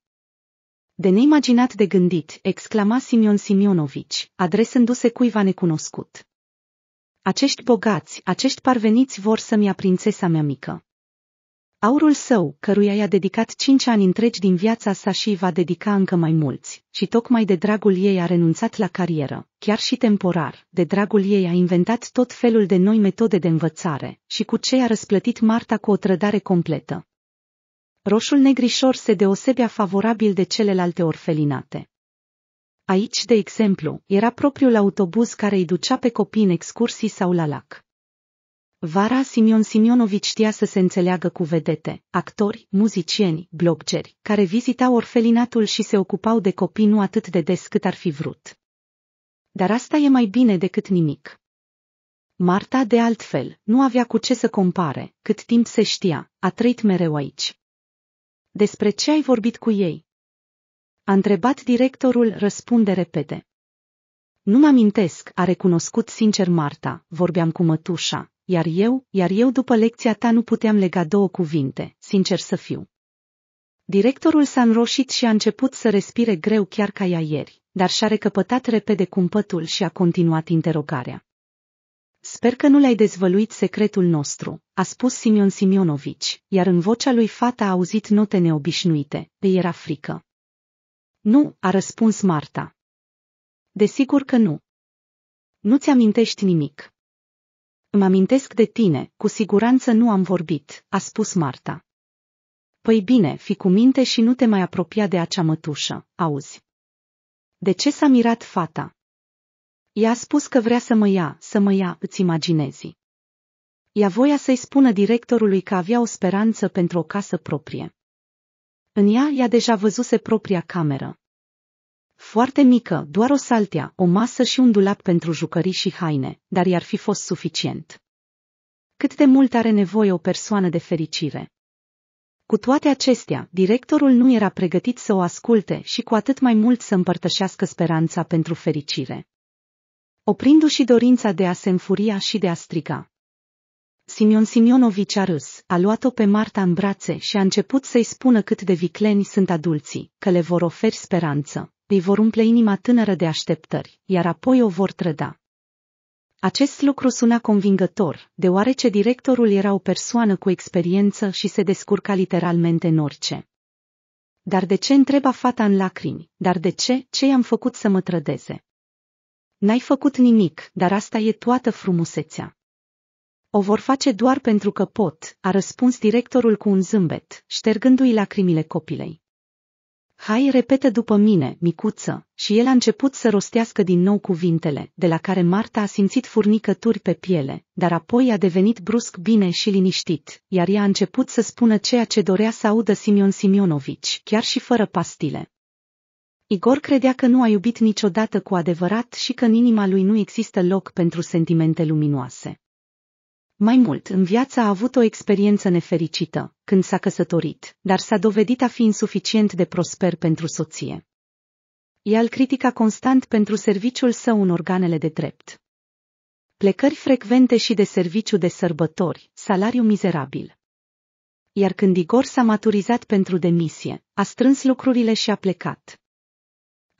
De neimaginat de gândit, exclama Simion Simionovici, adresându-se cuiva necunoscut acești bogați, acești parveniți vor să-mi ia prințesa mea mică. Aurul său, căruia i-a dedicat cinci ani întregi din viața sa și va dedica încă mai mulți, și tocmai de dragul ei a renunțat la carieră, chiar și temporar, de dragul ei a inventat tot felul de noi metode de învățare, și cu ce a răsplătit Marta cu o trădare completă. Roșul negrișor se deosebea favorabil de celelalte orfelinate. Aici, de exemplu, era propriul autobuz care îi ducea pe copii în excursii sau la lac. Vara Simion Simionovici știa să se înțeleagă cu vedete, actori, muzicieni, bloggeri, care vizitau orfelinatul și se ocupau de copii nu atât de des cât ar fi vrut. Dar asta e mai bine decât nimic. Marta, de altfel, nu avea cu ce să compare, cât timp se știa, a trăit mereu aici. Despre ce ai vorbit cu ei? A întrebat directorul, răspunde repede. Nu mă amintesc, a recunoscut sincer Marta, vorbeam cu mătușa, iar eu, iar eu după lecția ta nu puteam lega două cuvinte, sincer să fiu. Directorul s-a înroșit și a început să respire greu chiar ca ea ieri, dar și-a recăpătat repede cumpătul și a continuat interogarea. Sper că nu le-ai dezvăluit secretul nostru, a spus Simion Simionovici, iar în vocea lui fata a auzit note neobișnuite, de era frică. Nu, a răspuns Marta. Desigur că nu. Nu-ți amintești nimic. Îmi amintesc de tine, cu siguranță nu am vorbit, a spus Marta. Păi bine, fi cu minte și nu te mai apropia de acea mătușă, auzi. De ce s-a mirat fata? Ea a spus că vrea să mă ia, să mă ia, îți imaginezi. Ea voia să-i spună directorului că avea o speranță pentru o casă proprie. În ea ea deja văzuse propria cameră. Foarte mică, doar o saltea, o masă și un dulap pentru jucării și haine, dar i-ar fi fost suficient. Cât de mult are nevoie o persoană de fericire? Cu toate acestea, directorul nu era pregătit să o asculte și cu atât mai mult să împărtășească speranța pentru fericire. Oprindu-și dorința de a se înfuria și de a striga. Simion Simionovici a râs, a luat-o pe Marta în brațe și a început să-i spună cât de vicleni sunt adulții, că le vor oferi speranță, îi vor umple inima tânără de așteptări, iar apoi o vor trăda. Acest lucru suna convingător, deoarece directorul era o persoană cu experiență și se descurca literalmente în orice. Dar de ce întreba fata în lacrimi? Dar de ce? Ce i-am făcut să mă trădeze? N-ai făcut nimic, dar asta e toată frumusețea. O vor face doar pentru că pot, a răspuns directorul cu un zâmbet, ștergându-i lacrimile copilei. Hai, repete după mine, micuță, și el a început să rostească din nou cuvintele, de la care Marta a simțit furnicături pe piele, dar apoi a devenit brusc bine și liniștit, iar ea a început să spună ceea ce dorea să audă Simion Simionovici, chiar și fără pastile. Igor credea că nu a iubit niciodată cu adevărat și că în inima lui nu există loc pentru sentimente luminoase. Mai mult, în viață a avut o experiență nefericită, când s-a căsătorit, dar s-a dovedit a fi insuficient de prosper pentru soție. El critica constant pentru serviciul său în organele de drept. Plecări frecvente și de serviciu de sărbători, salariu mizerabil. Iar când Igor s-a maturizat pentru demisie, a strâns lucrurile și a plecat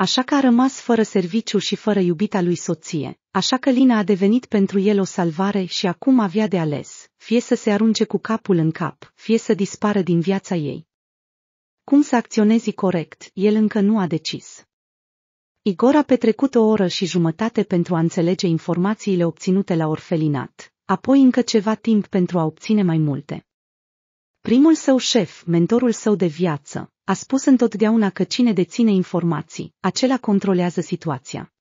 așa că a rămas fără serviciu și fără iubita lui soție, așa că Lina a devenit pentru el o salvare și acum avea de ales, fie să se arunce cu capul în cap, fie să dispară din viața ei. Cum să acționezi corect, el încă nu a decis. Igor a petrecut o oră și jumătate pentru a înțelege informațiile obținute la orfelinat, apoi încă ceva timp pentru a obține mai multe. Primul său șef, mentorul său de viață, a spus întotdeauna că cine deține informații, acela controlează situația.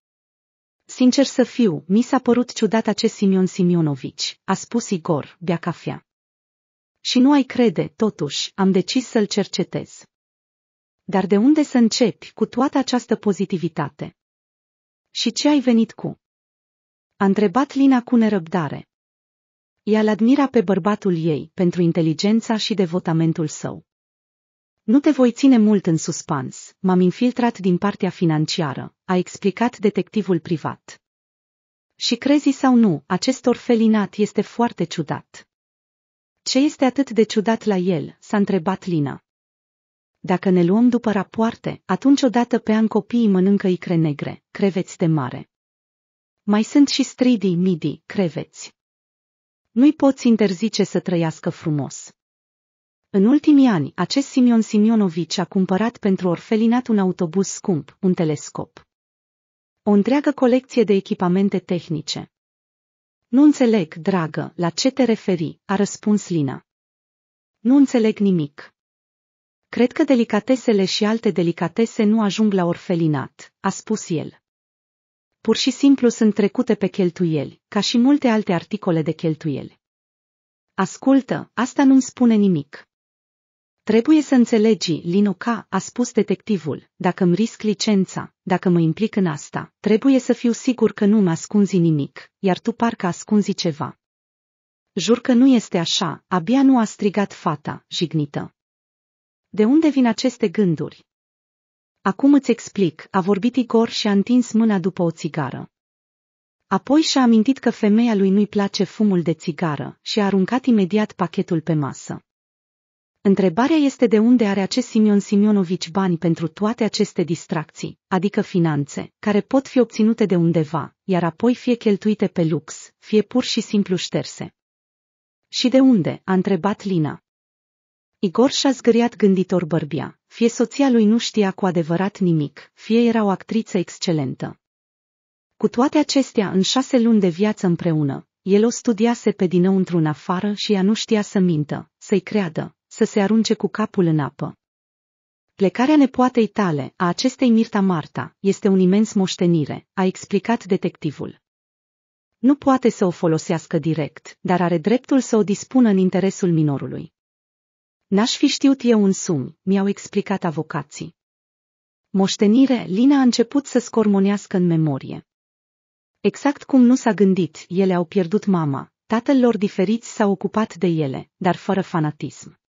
Sincer să fiu, mi s-a părut ciudat acest Simion Simionovici, a spus Igor, bea cafea. Și nu ai crede, totuși, am decis să-l cercetez. Dar de unde să începi cu toată această pozitivitate? Și ce ai venit cu? A întrebat Lina cu nerăbdare. Ea l admira pe bărbatul ei pentru inteligența și devotamentul său. Nu te voi ține mult în suspans, m-am infiltrat din partea financiară, a explicat detectivul privat. Și crezi sau nu, acest orfelinat este foarte ciudat. Ce este atât de ciudat la el? s-a întrebat Lina. Dacă ne luăm după rapoarte, atunci odată pe an copiii mănâncă icre negre, creveți de mare. Mai sunt și stridii midi, creveți. Nu-i poți interzice să trăiască frumos. În ultimii ani, acest Simion Simionovici a cumpărat pentru orfelinat un autobuz scump, un telescop. O întreagă colecție de echipamente tehnice. Nu înțeleg, dragă, la ce te referi, a răspuns Lina. Nu înțeleg nimic. Cred că delicatesele și alte delicatese nu ajung la orfelinat, a spus el. Pur și simplu sunt trecute pe cheltuieli, ca și multe alte articole de cheltuieli. Ascultă, asta nu-mi spune nimic. Trebuie să înțelegi, Linuca, a spus detectivul, dacă îmi risc licența, dacă mă implic în asta, trebuie să fiu sigur că nu mă ascunzi nimic, iar tu parcă ascunzi ceva. Jur că nu este așa, abia nu a strigat fata, jignită. De unde vin aceste gânduri? Acum îți explic, a vorbit Igor și a întins mâna după o țigară. Apoi și-a amintit că femeia lui nu-i place fumul de țigară și a aruncat imediat pachetul pe masă. Întrebarea este de unde are acest Simion Simionovici bani pentru toate aceste distracții, adică finanțe, care pot fi obținute de undeva, iar apoi fie cheltuite pe lux, fie pur și simplu șterse. Și de unde? a întrebat Lina. Igor și-a zgâriat gânditor bărbia, fie soția lui nu știa cu adevărat nimic, fie era o actriță excelentă. Cu toate acestea, în șase luni de viață împreună, el o studiase pe dinăuntru în afară și ea nu știa să mintă, să-i creadă, să se arunce cu capul în apă. Plecarea nepoatei tale, a acestei Mirta Marta, este un imens moștenire, a explicat detectivul. Nu poate să o folosească direct, dar are dreptul să o dispună în interesul minorului. N-aș fi știut eu sum, mi-au explicat avocații. Moștenire, Lina a început să scormonească în memorie. Exact cum nu s-a gândit, ele au pierdut mama, tatăl lor diferiți s-au ocupat de ele, dar fără fanatism.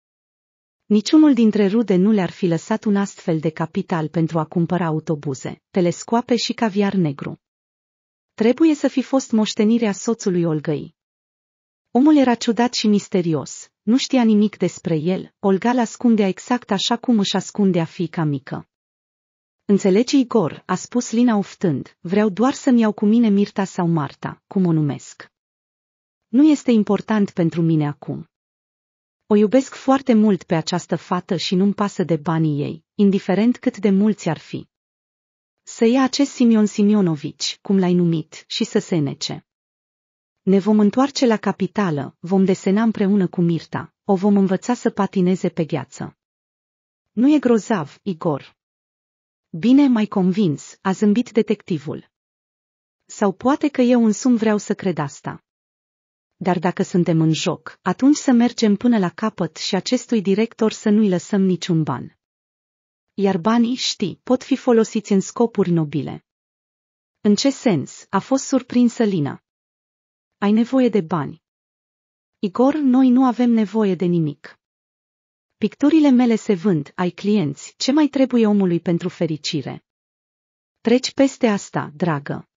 Niciunul dintre rude nu le-ar fi lăsat un astfel de capital pentru a cumpăra autobuze, telescoape și caviar negru. Trebuie să fi fost moștenirea soțului Olgăi. Omul era ciudat și misterios, nu știa nimic despre el, Olga l-ascundea exact așa cum își ascundea fiica mică. Înțelegi Igor, a spus Lina oftând, vreau doar să-mi iau cu mine Mirta sau Marta, cum o numesc. Nu este important pentru mine acum. O iubesc foarte mult pe această fată și nu-mi pasă de banii ei, indiferent cât de mulți ar fi. Să ia acest Simion Simionovici, cum l-ai numit, și să se nece. Ne vom întoarce la capitală, vom desena împreună cu Mirta, o vom învăța să patineze pe gheață. Nu e grozav, Igor. Bine, mai convins, a zâmbit detectivul. Sau poate că eu însum vreau să cred asta dar dacă suntem în joc, atunci să mergem până la capăt și acestui director să nu-i lăsăm niciun ban. Iar banii, știi, pot fi folosiți în scopuri nobile. În ce sens? A fost surprinsă Lina. Ai nevoie de bani. Igor, noi nu avem nevoie de nimic. Picturile mele se vând, ai clienți, ce mai trebuie omului pentru fericire? Treci peste asta, dragă.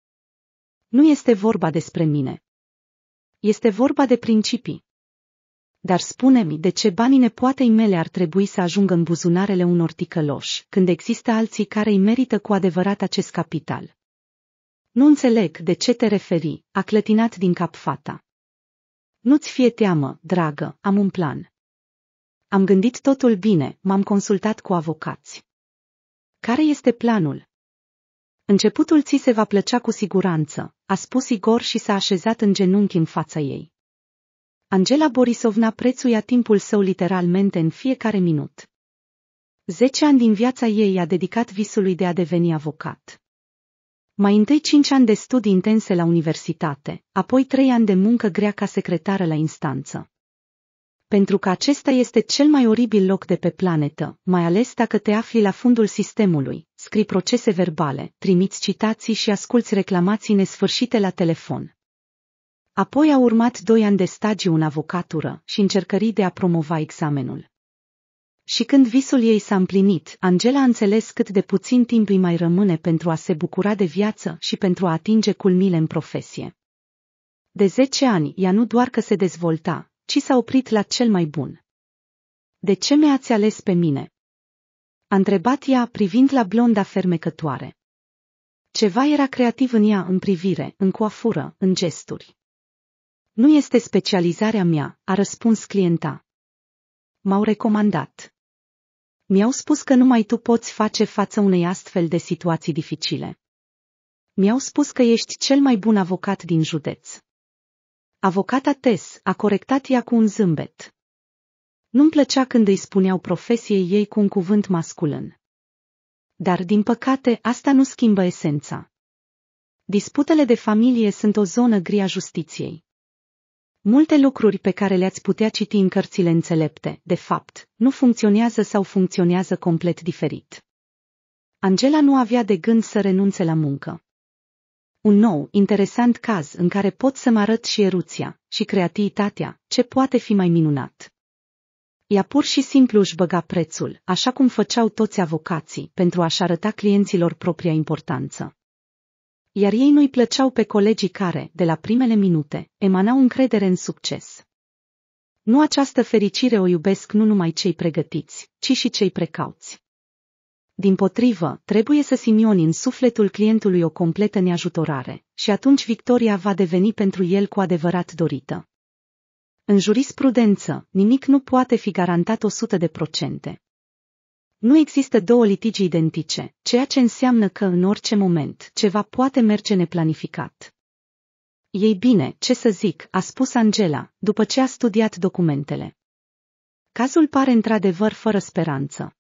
Nu este vorba despre mine. Este vorba de principii. Dar spune-mi de ce banii nepoatei mele ar trebui să ajungă în buzunarele unor ticăloși, când există alții care îi merită cu adevărat acest capital. Nu înțeleg de ce te referi, a clătinat din cap fata. Nu-ți fie teamă, dragă, am un plan. Am gândit totul bine, m-am consultat cu avocați. Care este planul? Începutul ți se va plăcea cu siguranță, a spus Igor și s-a așezat în genunchi în fața ei. Angela Borisovna prețuia timpul său literalmente în fiecare minut. Zece ani din viața ei a dedicat visului de a deveni avocat. Mai întâi cinci ani de studii intense la universitate, apoi trei ani de muncă grea ca secretară la instanță. Pentru că acesta este cel mai oribil loc de pe planetă, mai ales dacă te afli la fundul sistemului, scrii procese verbale, trimiți citații și asculți reclamații nesfârșite la telefon. Apoi a urmat doi ani de stagiu în avocatură și încercării de a promova examenul. Și când visul ei s-a împlinit, Angela a înțeles cât de puțin timp îi mai rămâne pentru a se bucura de viață și pentru a atinge culmile în profesie. De zece ani, ea nu doar că se dezvolta, ci s-a oprit la cel mai bun. De ce mi-ați ales pe mine? A întrebat ea privind la blonda fermecătoare. Ceva era creativ în ea în privire, în coafură, în gesturi. Nu este specializarea mea, a răspuns clienta. M-au recomandat. Mi-au spus că numai tu poți face față unei astfel de situații dificile. Mi-au spus că ești cel mai bun avocat din județ. Avocata Tess a corectat ea cu un zâmbet. Nu-mi plăcea când îi spuneau profesiei ei cu un cuvânt masculin. Dar, din păcate, asta nu schimbă esența. Disputele de familie sunt o zonă gri a justiției. Multe lucruri pe care le-ați putea citi în cărțile înțelepte, de fapt, nu funcționează sau funcționează complet diferit. Angela nu avea de gând să renunțe la muncă. Un nou, interesant caz în care pot să-mi arăt și eruția, și creativitatea, ce poate fi mai minunat. Ea pur și simplu își băga prețul, așa cum făceau toți avocații, pentru a-și arăta clienților propria importanță. Iar ei nu-i plăceau pe colegii care, de la primele minute, emanau încredere în succes. Nu această fericire o iubesc nu numai cei pregătiți, ci și cei precauți. Din potrivă, trebuie să simioni în sufletul clientului o completă neajutorare, și atunci victoria va deveni pentru el cu adevărat dorită. În jurisprudență, nimic nu poate fi garantat 100 de procente. Nu există două litigi identice, ceea ce înseamnă că în orice moment ceva poate merge neplanificat. Ei bine, ce să zic, a spus Angela, după ce a studiat documentele. Cazul pare într-adevăr fără speranță.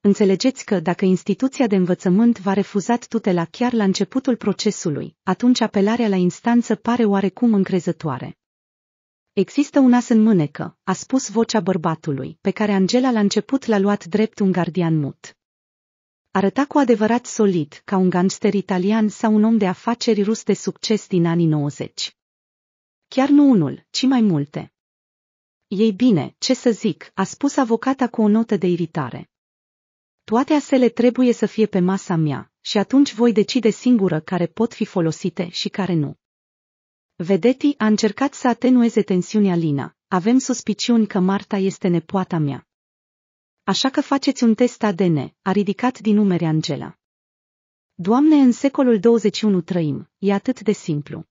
Înțelegeți că dacă instituția de învățământ va refuzat tutela chiar la începutul procesului, atunci apelarea la instanță pare oarecum încrezătoare. Există un as în mânecă, a spus vocea bărbatului, pe care Angela la început l-a luat drept un gardian mut. Arăta cu adevărat solid, ca un gangster italian sau un om de afaceri rus de succes din anii 90. Chiar nu unul, ci mai multe. Ei bine, ce să zic, a spus avocata cu o notă de iritare. Toate asele trebuie să fie pe masa mea, și atunci voi decide singură care pot fi folosite și care nu. Vedeti a încercat să atenueze tensiunea Lina. Avem suspiciuni că Marta este nepoata mea. Așa că faceți un test ADN, a ridicat din numere Angela. Doamne, în secolul 21 trăim, e atât de simplu.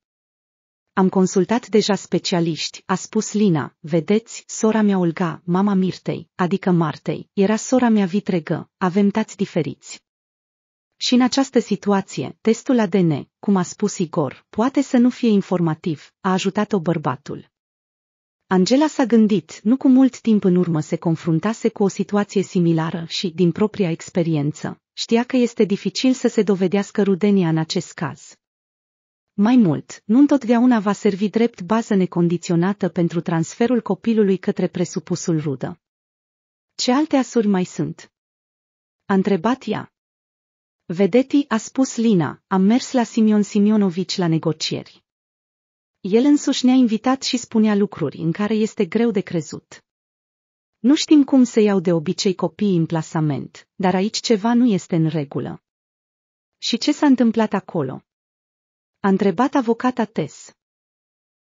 Am consultat deja specialiști, a spus Lina, vedeți, sora mea Olga, mama Mirtei, adică Martei, era sora mea vitregă, avem tați diferiți. Și în această situație, testul ADN, cum a spus Igor, poate să nu fie informativ, a ajutat-o bărbatul. Angela s-a gândit, nu cu mult timp în urmă se confruntase cu o situație similară și, din propria experiență, știa că este dificil să se dovedească rudenia în acest caz. Mai mult, nu întotdeauna va servi drept bază necondiționată pentru transferul copilului către presupusul rudă. Ce alte asuri mai sunt? A întrebat ea. Vedeti, a spus Lina, am mers la Simion Simionovici la negocieri. El însuși ne-a invitat și spunea lucruri în care este greu de crezut. Nu știm cum se iau de obicei copiii în plasament, dar aici ceva nu este în regulă. Și ce s-a întâmplat acolo? A întrebat avocata Tess.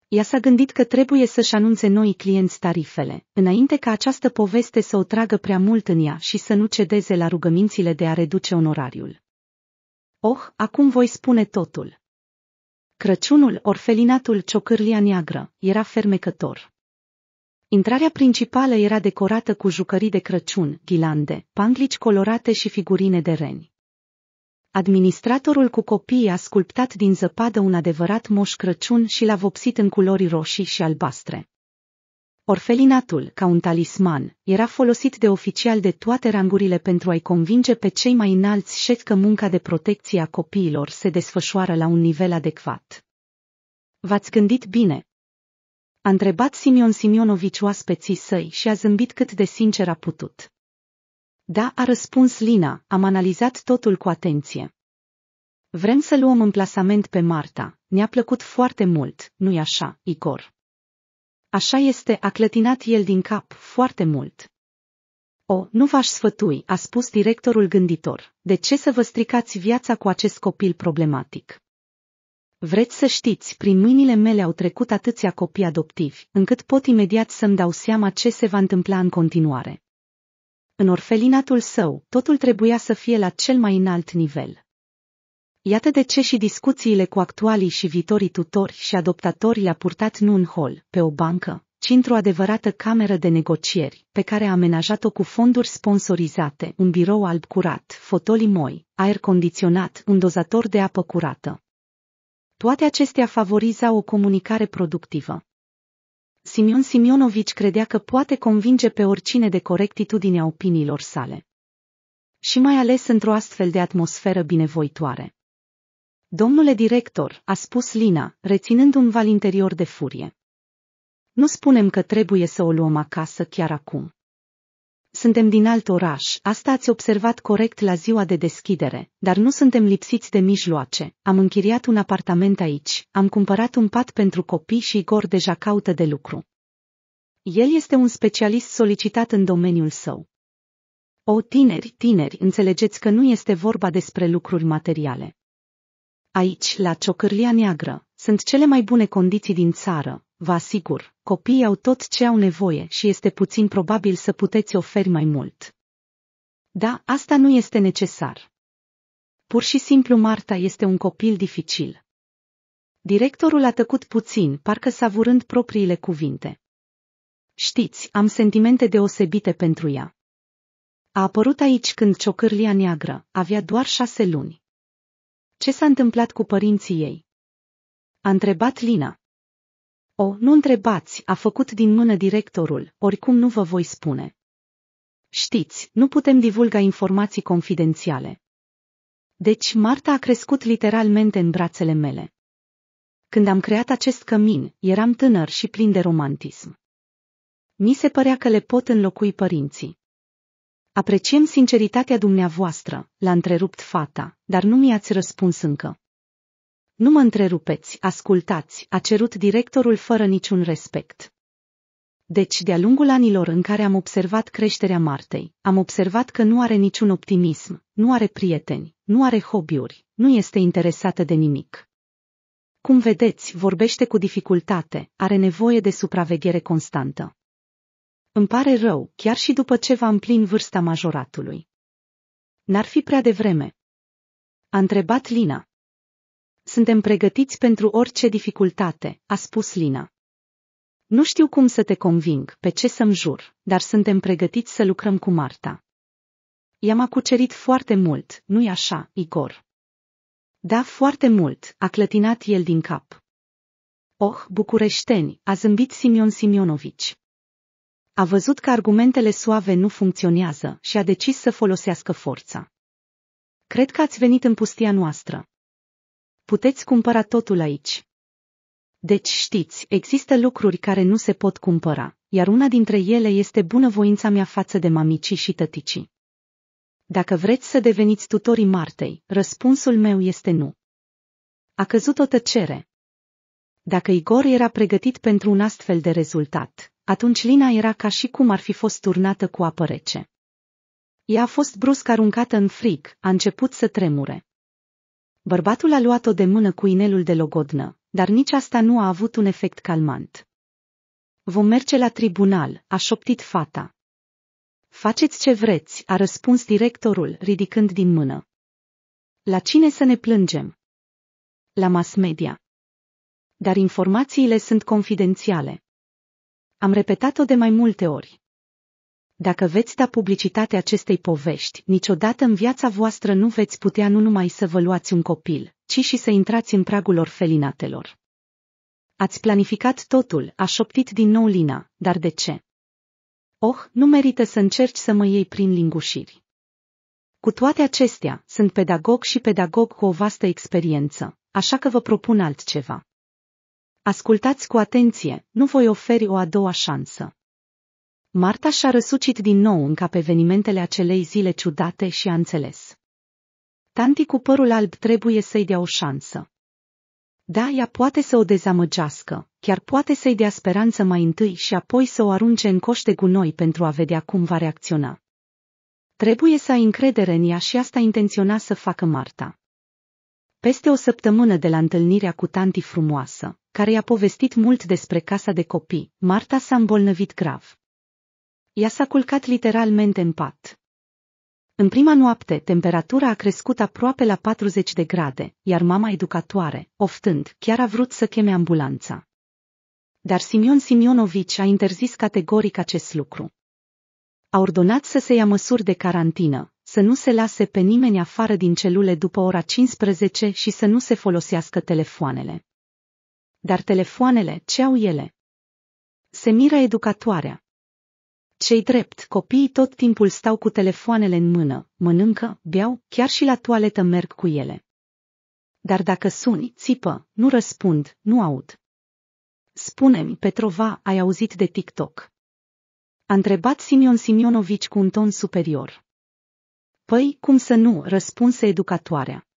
Ea s-a gândit că trebuie să-și anunțe noi clienți tarifele, înainte ca această poveste să o tragă prea mult în ea și să nu cedeze la rugămințile de a reduce onorariul. Oh, acum voi spune totul. Crăciunul, orfelinatul Ciocârlia Neagră, era fermecător. Intrarea principală era decorată cu jucării de Crăciun, ghilande, panglici colorate și figurine de reni. Administratorul cu copii a sculptat din zăpadă un adevărat moș Crăciun și l-a vopsit în culori roșii și albastre. Orfelinatul, ca un talisman, era folosit de oficial de toate rangurile pentru a-i convinge pe cei mai înalți șefi că munca de protecție a copiilor se desfășoară la un nivel adecvat. V-ați gândit bine? A întrebat Simion Simionovici oaspeții săi și a zâmbit cât de sincer a putut. Da, a răspuns Lina, am analizat totul cu atenție. Vrem să luăm în plasament pe Marta, ne-a plăcut foarte mult, nu-i așa, Igor? Așa este, a clătinat el din cap, foarte mult. O, nu v-aș sfătui, a spus directorul gânditor, de ce să vă stricați viața cu acest copil problematic? Vreți să știți, prin mâinile mele au trecut atâția copii adoptivi, încât pot imediat să-mi dau seama ce se va întâmpla în continuare. În orfelinatul său, totul trebuia să fie la cel mai înalt nivel. Iată de ce și discuțiile cu actualii și viitorii tutori și adoptatori le-a purtat nu în hol, pe o bancă, ci într-o adevărată cameră de negocieri, pe care a amenajat-o cu fonduri sponsorizate, un birou alb curat, fotolii moi, aer condiționat, un dozator de apă curată. Toate acestea favorizau o comunicare productivă. Simion Simionovici credea că poate convinge pe oricine de corectitudinea opiniilor sale. Și mai ales într-o astfel de atmosferă binevoitoare. Domnule director, a spus Lina, reținând un val interior de furie. Nu spunem că trebuie să o luăm acasă chiar acum. Suntem din alt oraș, asta ați observat corect la ziua de deschidere, dar nu suntem lipsiți de mijloace. Am închiriat un apartament aici, am cumpărat un pat pentru copii și Igor deja caută de lucru. El este un specialist solicitat în domeniul său. O, tineri, tineri, înțelegeți că nu este vorba despre lucruri materiale. Aici, la Ciocârlia Neagră, sunt cele mai bune condiții din țară, vă asigur, copiii au tot ce au nevoie și este puțin probabil să puteți oferi mai mult. Da, asta nu este necesar. Pur și simplu Marta este un copil dificil. Directorul a tăcut puțin, parcă savurând propriile cuvinte. Știți, am sentimente deosebite pentru ea. A apărut aici când ciocârlia neagră avea doar șase luni. Ce s-a întâmplat cu părinții ei? A întrebat Lina. O, nu întrebați, a făcut din mână directorul, oricum nu vă voi spune. Știți, nu putem divulga informații confidențiale. Deci Marta a crescut literalmente în brațele mele. Când am creat acest cămin, eram tânăr și plin de romantism. Mi se părea că le pot înlocui părinții. Apreciem sinceritatea dumneavoastră, l-a întrerupt fata, dar nu mi-ați răspuns încă. Nu mă întrerupeți, ascultați, a cerut directorul fără niciun respect. Deci, de-a lungul anilor în care am observat creșterea Martei, am observat că nu are niciun optimism, nu are prieteni, nu are hobby-uri, nu este interesată de nimic. Cum vedeți, vorbește cu dificultate, are nevoie de supraveghere constantă. Îmi pare rău, chiar și după ce va împlin vârsta majoratului. N-ar fi prea devreme. A întrebat Lina. Suntem pregătiți pentru orice dificultate, a spus Lina. Nu știu cum să te conving, pe ce să-mi jur, dar suntem pregătiți să lucrăm cu Marta. I-am acucerit foarte mult, nu-i așa, Igor? Da, foarte mult, a clătinat el din cap. Oh, bucureșteni, a zâmbit Simion Simionovici. A văzut că argumentele suave nu funcționează și a decis să folosească forța. Cred că ați venit în pustia noastră. Puteți cumpăra totul aici. Deci știți, există lucruri care nu se pot cumpăra, iar una dintre ele este bunăvoința mea față de mamicii și tăticii. Dacă vreți să deveniți tutorii Martei, răspunsul meu este nu. A căzut o tăcere. Dacă Igor era pregătit pentru un astfel de rezultat, atunci lina era ca și cum ar fi fost turnată cu apă rece. Ea a fost brusc aruncată în frig, a început să tremure. Bărbatul a luat-o de mână cu inelul de logodnă, dar nici asta nu a avut un efect calmant. Vom merge la tribunal, a șoptit fata. Faceți ce vreți, a răspuns directorul, ridicând din mână. La cine să ne plângem? La mass media. Dar informațiile sunt confidențiale. Am repetat-o de mai multe ori. Dacă veți da publicitate acestei povești, niciodată în viața voastră nu veți putea nu numai să vă luați un copil, ci și să intrați în pragul orfelinatelor. Ați planificat totul, a șoptit din nou Lina, dar de ce? Oh, nu merită să încerci să mă iei prin lingușiri. Cu toate acestea, sunt pedagog și pedagog cu o vastă experiență, așa că vă propun altceva. Ascultați cu atenție, nu voi oferi o a doua șansă. Marta și-a răsucit din nou în cap evenimentele acelei zile ciudate și a înțeles. Tanti cu părul alb trebuie să-i dea o șansă. Da, ea poate să o dezamăgească, chiar poate să-i dea speranță mai întâi și apoi să o arunce în coș de gunoi pentru a vedea cum va reacționa. Trebuie să ai încredere în ea și asta intenționa să facă Marta. Peste o săptămână de la întâlnirea cu tanti frumoasă, care i-a povestit mult despre casa de copii, Marta s-a îmbolnăvit grav. Ea s-a culcat literalmente în pat. În prima noapte, temperatura a crescut aproape la 40 de grade, iar mama educatoare, oftând, chiar a vrut să cheme ambulanța. Dar Simion Simionovici a interzis categoric acest lucru. A ordonat să se ia măsuri de carantină, să nu se lase pe nimeni afară din celule după ora 15 și să nu se folosească telefoanele. Dar telefoanele, ce au ele? Se miră educatoarea. Cei drept, copiii tot timpul stau cu telefoanele în mână, mănâncă, beau, chiar și la toaletă merg cu ele. Dar dacă suni, țipă, nu răspund, nu aud. Spune-mi, Petrova, ai auzit de TikTok? A întrebat Simion Simionovici cu un ton superior. Păi, cum să nu, răspunse educatoarea.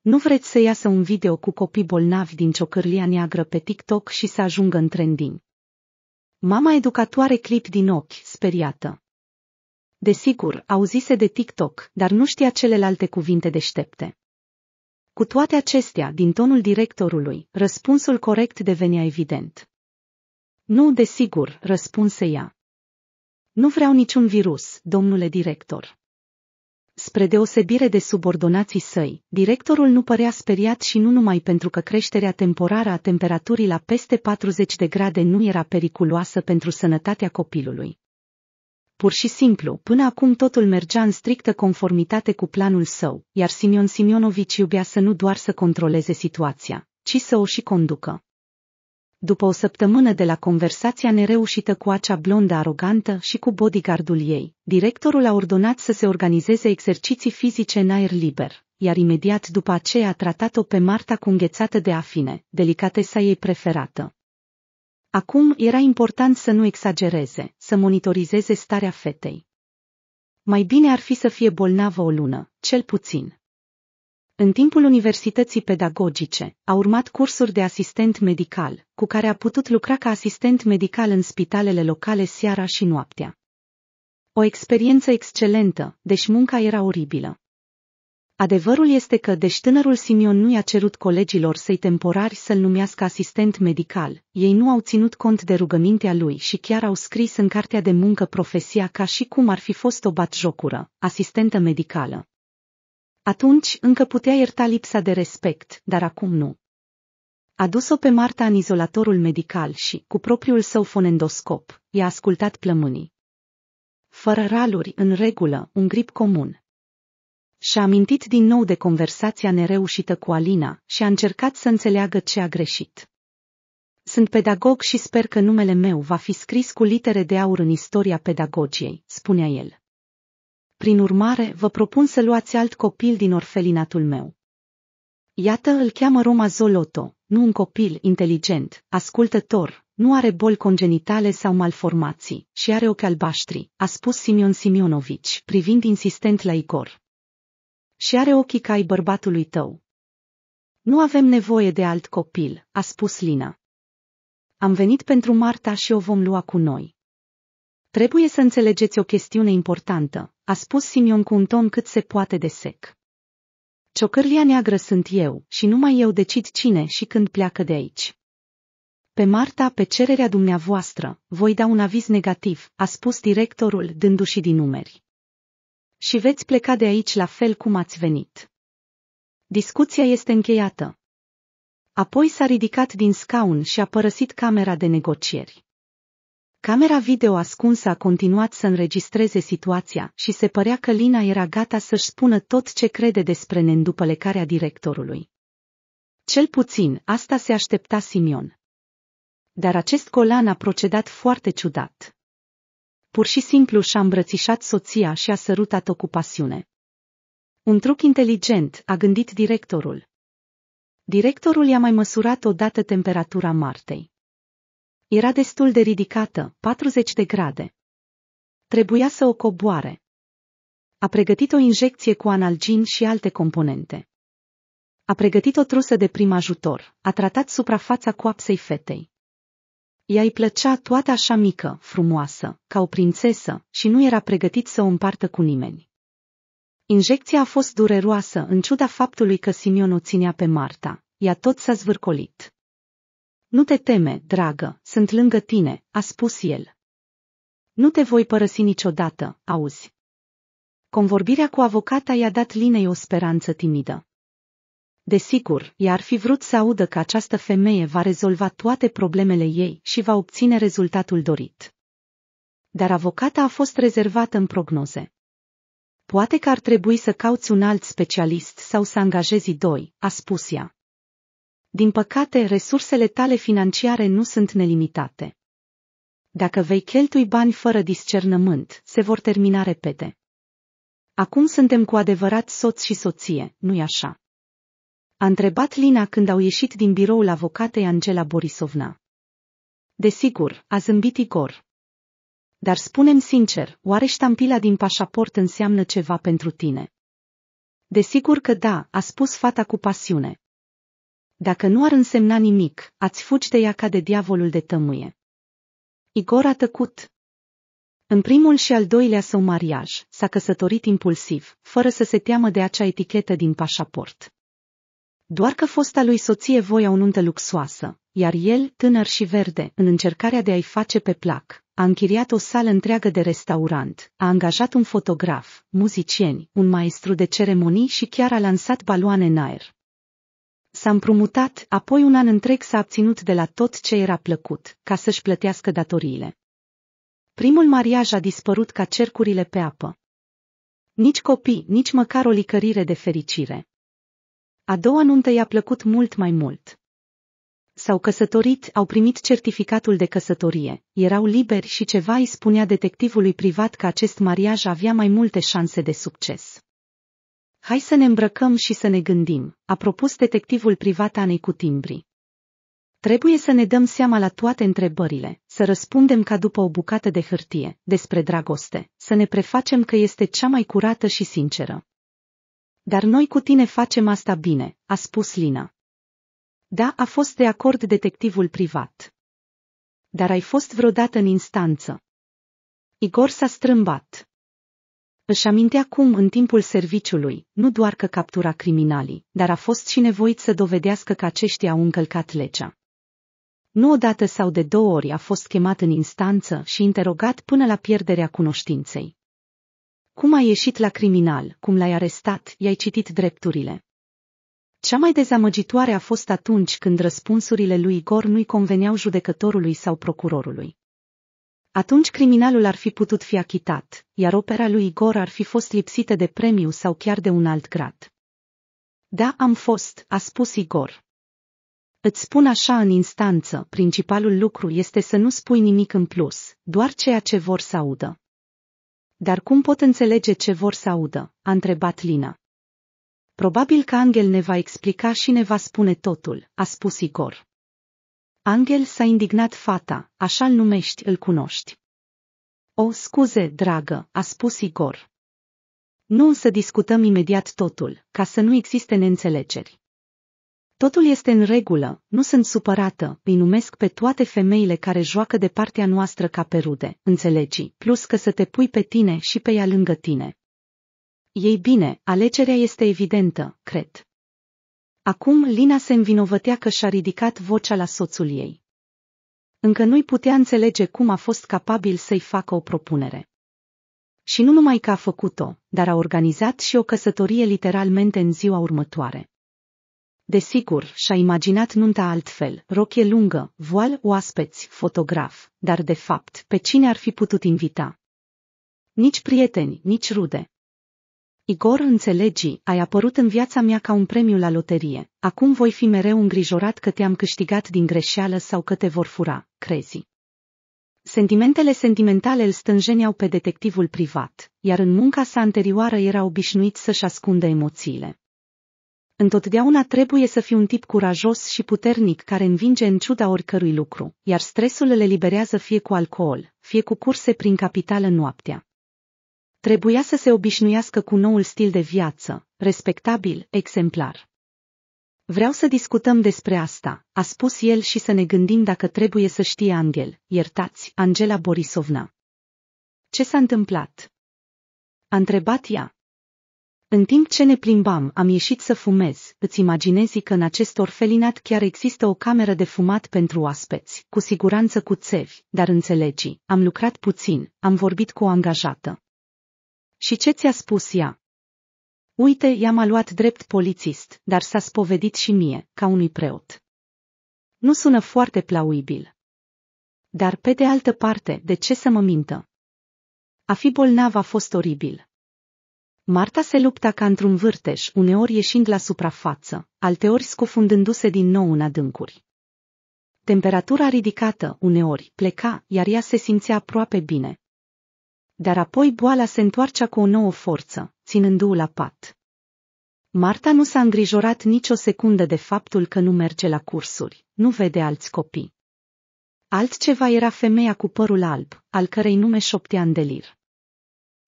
Nu vreți să iasă un video cu copii bolnavi din ciocârlia neagră pe TikTok și să ajungă în trending. Mama educatoare clip din ochi, speriată. Desigur, auzise de TikTok, dar nu știa celelalte cuvinte deștepte. Cu toate acestea, din tonul directorului, răspunsul corect devenea evident. Nu, desigur, răspunse ea. Nu vreau niciun virus, domnule director. Spre deosebire de subordonații săi, directorul nu părea speriat și nu numai pentru că creșterea temporară a temperaturii la peste 40 de grade nu era periculoasă pentru sănătatea copilului. Pur și simplu, până acum totul mergea în strictă conformitate cu planul său, iar Simion Simionovici iubea să nu doar să controleze situația, ci să o și conducă. După o săptămână de la conversația nereușită cu acea blondă arogantă și cu bodyguardul ei, directorul a ordonat să se organizeze exerciții fizice în aer liber, iar imediat după aceea a tratat-o pe Marta cu înghețată de afine, sa ei preferată. Acum era important să nu exagereze, să monitorizeze starea fetei. Mai bine ar fi să fie bolnavă o lună, cel puțin. În timpul universității pedagogice, a urmat cursuri de asistent medical, cu care a putut lucra ca asistent medical în spitalele locale seara și noaptea. O experiență excelentă, deși munca era oribilă. Adevărul este că, deși tânărul Simion nu i-a cerut colegilor săi temporari să-l numească asistent medical, ei nu au ținut cont de rugămintea lui și chiar au scris în cartea de muncă profesia ca și cum ar fi fost o batjocură, asistentă medicală. Atunci încă putea ierta lipsa de respect, dar acum nu. A dus-o pe Marta în izolatorul medical și, cu propriul său fonendoscop, i-a ascultat plămânii. Fără raluri, în regulă, un grip comun. Și-a amintit din nou de conversația nereușită cu Alina și a încercat să înțeleagă ce a greșit. Sunt pedagog și sper că numele meu va fi scris cu litere de aur în istoria pedagogiei, spunea el prin urmare vă propun să luați alt copil din orfelinatul meu. Iată îl cheamă Roma Zoloto, nu un copil inteligent, ascultător, nu are boli congenitale sau malformații și are ochi albaștri, a spus Simion Simionovici, privind insistent la Igor. Și are ochii ca ai bărbatului tău. Nu avem nevoie de alt copil, a spus Lina. Am venit pentru Marta și o vom lua cu noi. Trebuie să înțelegeți o chestiune importantă, a spus Simion cu un ton cât se poate de sec. Ciocărlia neagră sunt eu și numai eu decid cine și când pleacă de aici. Pe Marta, pe cererea dumneavoastră, voi da un aviz negativ, a spus directorul, dându-și din numeri. Și veți pleca de aici la fel cum ați venit. Discuția este încheiată. Apoi s-a ridicat din scaun și a părăsit camera de negocieri. Camera video ascunsă a continuat să înregistreze situația și se părea că Lina era gata să-și spună tot ce crede despre neîndupălecarea directorului. Cel puțin, asta se aștepta Simion. Dar acest colan a procedat foarte ciudat. Pur și simplu și-a îmbrățișat soția și a sărutat-o cu pasiune. Un truc inteligent, a gândit directorul. Directorul i-a mai măsurat odată temperatura Martei. Era destul de ridicată, 40 de grade. Trebuia să o coboare. A pregătit o injecție cu analgin și alte componente. A pregătit o trusă de prim ajutor, a tratat suprafața coapsei fetei. Ea îi plăcea toată așa mică, frumoasă, ca o prințesă, și nu era pregătit să o împartă cu nimeni. Injecția a fost dureroasă în ciuda faptului că Simion o ținea pe Marta. Ea tot s-a zvârcolit. Nu te teme, dragă, sunt lângă tine, a spus el. Nu te voi părăsi niciodată, auzi. Convorbirea cu avocata i-a dat Linei o speranță timidă. Desigur, i-ar fi vrut să audă că această femeie va rezolva toate problemele ei și va obține rezultatul dorit. Dar avocata a fost rezervată în prognoze. Poate că ar trebui să cauți un alt specialist sau să angajezi doi, a spus ea. Din păcate, resursele tale financiare nu sunt nelimitate. Dacă vei cheltui bani fără discernământ, se vor termina repede. Acum suntem cu adevărat soț și soție, nu-i așa? A întrebat Lina când au ieșit din biroul avocatei Angela Borisovna. Desigur, a zâmbit Igor. Dar spunem sincer, oare ștampila din pașaport înseamnă ceva pentru tine? Desigur că da, a spus fata cu pasiune. Dacă nu ar însemna nimic, ați fugi de ea ca de diavolul de tămâie. Igor a tăcut. În primul și al doilea său mariaj, s-a căsătorit impulsiv, fără să se teamă de acea etichetă din pașaport. Doar că fosta lui soție voia o nuntă luxoasă, iar el, tânăr și verde, în încercarea de a-i face pe plac, a închiriat o sală întreagă de restaurant, a angajat un fotograf, muzicieni, un maestru de ceremonii și chiar a lansat baloane în aer. S-a împrumutat, apoi un an întreg s-a abținut de la tot ce era plăcut, ca să-și plătească datoriile. Primul mariaj a dispărut ca cercurile pe apă. Nici copii, nici măcar o licărire de fericire. A doua nuntă i-a plăcut mult mai mult. S-au căsătorit, au primit certificatul de căsătorie, erau liberi și ceva îi spunea detectivului privat că acest mariaj avea mai multe șanse de succes. Hai să ne îmbrăcăm și să ne gândim, a propus detectivul privat Anei cu timbrii. Trebuie să ne dăm seama la toate întrebările, să răspundem ca după o bucată de hârtie, despre dragoste, să ne prefacem că este cea mai curată și sinceră. Dar noi cu tine facem asta bine, a spus Lina. Da, a fost de acord detectivul privat. Dar ai fost vreodată în instanță. Igor s-a strâmbat. Își amintea cum, în timpul serviciului, nu doar că captura criminalii, dar a fost și nevoit să dovedească că aceștia au încălcat legea. Nu odată sau de două ori a fost chemat în instanță și interogat până la pierderea cunoștinței. Cum ai ieșit la criminal, cum l-ai arestat, i-ai citit drepturile. Cea mai dezamăgitoare a fost atunci când răspunsurile lui Igor nu-i conveneau judecătorului sau procurorului. Atunci criminalul ar fi putut fi achitat, iar opera lui Igor ar fi fost lipsită de premiu sau chiar de un alt grad. Da, am fost, a spus Igor. Îți spun așa în instanță, principalul lucru este să nu spui nimic în plus, doar ceea ce vor să audă. Dar cum pot înțelege ce vor să audă? a întrebat Lina. Probabil că Angel ne va explica și ne va spune totul, a spus Igor. Angel s-a indignat fata, așa-l numești, îl cunoști. O, scuze, dragă, a spus Igor. Nu să discutăm imediat totul, ca să nu existe neînțelegeri. Totul este în regulă, nu sunt supărată, îi numesc pe toate femeile care joacă de partea noastră ca perude, înțelegi, plus că să te pui pe tine și pe ea lângă tine. Ei bine, alegerea este evidentă, cred. Acum Lina se învinovătea că și-a ridicat vocea la soțul ei. Încă nu-i putea înțelege cum a fost capabil să-i facă o propunere. Și nu numai că a făcut-o, dar a organizat și o căsătorie literalmente în ziua următoare. Desigur, și-a imaginat nunta altfel, rochie lungă, voal oaspeți, fotograf, dar de fapt, pe cine ar fi putut invita? Nici prieteni, nici rude. Igor înțelegi, ai apărut în viața mea ca un premiu la loterie. Acum voi fi mereu îngrijorat că te-am câștigat din greșeală sau că te vor fura, crezi. Sentimentele sentimentale îl stânjeneau pe detectivul privat, iar în munca sa anterioară era obișnuit să-și ascundă emoțiile. Întotdeauna trebuie să fii un tip curajos și puternic care învinge în ciuda oricărui lucru, iar stresul îl eliberează fie cu alcool, fie cu curse prin capitală noaptea. Trebuia să se obișnuiască cu noul stil de viață, respectabil, exemplar. Vreau să discutăm despre asta, a spus el și să ne gândim dacă trebuie să știe Angel, iertați, Angela Borisovna. Ce s-a întâmplat? A întrebat ea. În timp ce ne plimbam, am ieșit să fumez. Îți imaginezi că în acest orfelinat chiar există o cameră de fumat pentru oaspeți, cu siguranță cu țevi, dar înțelegi, am lucrat puțin, am vorbit cu o angajată. Și ce ți-a spus ea? Uite, ea m-a luat drept polițist, dar s-a spovedit și mie, ca unui preot. Nu sună foarte plauibil. Dar, pe de altă parte, de ce să mă mintă? A fi bolnav a fost oribil. Marta se lupta ca într-un vârteș, uneori ieșind la suprafață, alteori scufundându-se din nou în adâncuri. Temperatura ridicată, uneori, pleca, iar ea se simțea aproape bine, dar apoi boala se întoarcea cu o nouă forță, ținându-o la pat. Marta nu s-a îngrijorat nicio secundă de faptul că nu merge la cursuri, nu vede alți copii. Altceva era femeia cu părul alb, al cărei nume șoptea în delir.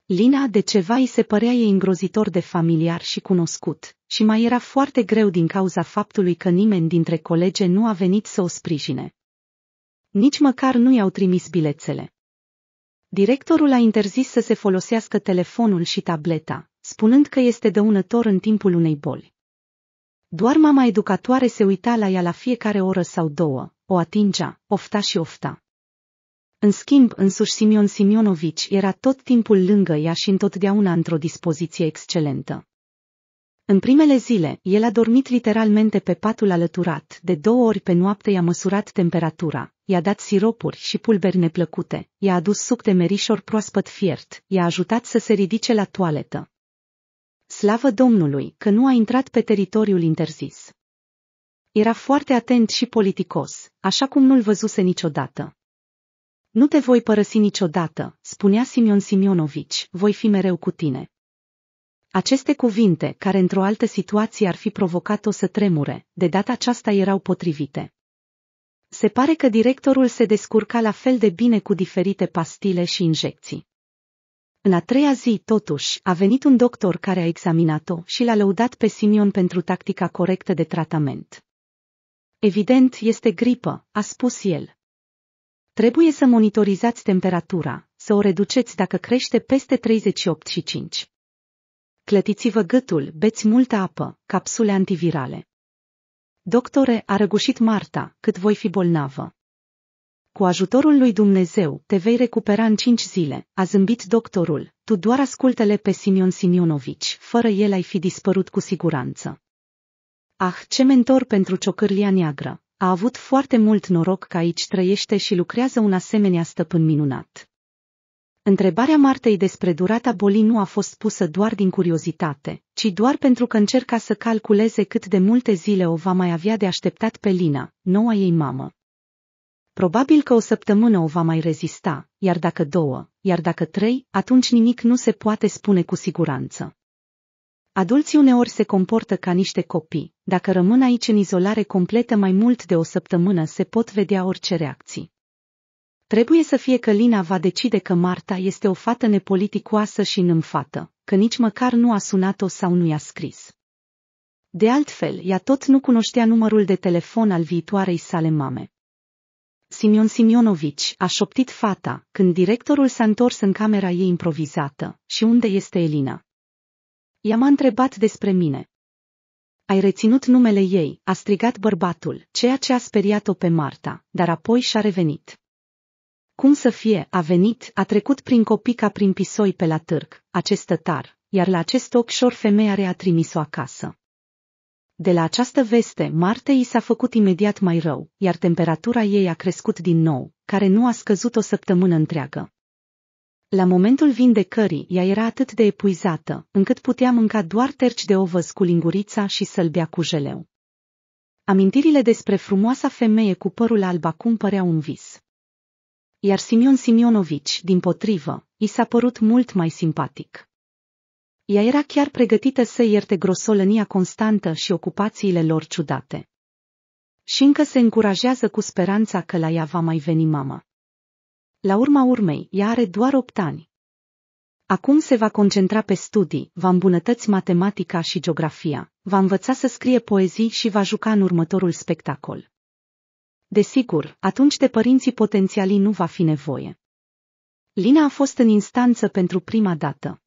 Lina de ceva îi se părea ei îngrozitor de familiar și cunoscut, și mai era foarte greu din cauza faptului că nimeni dintre colege nu a venit să o sprijine. Nici măcar nu i-au trimis bilețele. Directorul a interzis să se folosească telefonul și tableta, spunând că este dăunător în timpul unei boli. Doar mama educatoare se uita la ea la fiecare oră sau două, o atingea, ofta și ofta. În schimb, însuși Simion Simionovici era tot timpul lângă ea și întotdeauna într-o dispoziție excelentă. În primele zile, el a dormit literalmente pe patul alăturat, de două ori pe noapte i-a măsurat temperatura, i-a dat siropuri și pulberi neplăcute, i-a adus suc de merișor proaspăt fiert, i-a ajutat să se ridice la toaletă. Slavă Domnului că nu a intrat pe teritoriul interzis. Era foarte atent și politicos, așa cum nu-l văzuse niciodată. Nu te voi părăsi niciodată, spunea Simion Simionovici, voi fi mereu cu tine. Aceste cuvinte, care într-o altă situație ar fi provocat-o să tremure, de data aceasta erau potrivite. Se pare că directorul se descurca la fel de bine cu diferite pastile și injecții. La treia zi, totuși, a venit un doctor care a examinat-o și l-a lăudat pe Simion pentru tactica corectă de tratament. Evident, este gripă, a spus el. Trebuie să monitorizați temperatura, să o reduceți dacă crește peste 38,5. Clătiți-vă gâtul, beți multă apă, capsule antivirale. Doctore, a răgușit Marta, cât voi fi bolnavă. Cu ajutorul lui Dumnezeu, te vei recupera în cinci zile, a zâmbit doctorul, tu doar ascultă-le pe Simion Simionovici, fără el ai fi dispărut cu siguranță. Ah, ce mentor pentru ciocârlia neagră! A avut foarte mult noroc că aici trăiește și lucrează un asemenea stăpân minunat. Întrebarea Martei despre durata bolii nu a fost pusă doar din curiozitate, ci doar pentru că încerca să calculeze cât de multe zile o va mai avea de așteptat pe Lina, noua ei mamă. Probabil că o săptămână o va mai rezista, iar dacă două, iar dacă trei, atunci nimic nu se poate spune cu siguranță. Adulții uneori se comportă ca niște copii, dacă rămân aici în izolare completă mai mult de o săptămână se pot vedea orice reacții. Trebuie să fie că Lina va decide că Marta este o fată nepoliticoasă și nâmfată, că nici măcar nu a sunat-o sau nu i-a scris. De altfel, ea tot nu cunoștea numărul de telefon al viitoarei sale mame. Simion Simionovici a șoptit fata când directorul s-a întors în camera ei improvizată. Și unde este Elina? Ea m-a întrebat despre mine. Ai reținut numele ei, a strigat bărbatul, ceea ce a speriat-o pe Marta, dar apoi și-a revenit. Cum să fie, a venit, a trecut prin copii ca prin pisoi pe la târg, acest tătar, iar la acest ochișor femeia rea trimis-o acasă. De la această veste, Marte i s-a făcut imediat mai rău, iar temperatura ei a crescut din nou, care nu a scăzut o săptămână întreagă. La momentul vindecării, ea era atât de epuizată, încât putea mânca doar terci de ovăz cu lingurița și să-l bea cu jeleu. Amintirile despre frumoasa femeie cu părul alb acum păreau un vis iar Simion Simionovici, din potrivă, i s-a părut mult mai simpatic. Ea era chiar pregătită să ierte grosolănia constantă și ocupațiile lor ciudate. Și încă se încurajează cu speranța că la ea va mai veni mama. La urma urmei, ea are doar opt ani. Acum se va concentra pe studii, va îmbunătăți matematica și geografia, va învăța să scrie poezii și va juca în următorul spectacol. Desigur, atunci de părinții potențialii nu va fi nevoie. Lina a fost în instanță pentru prima dată.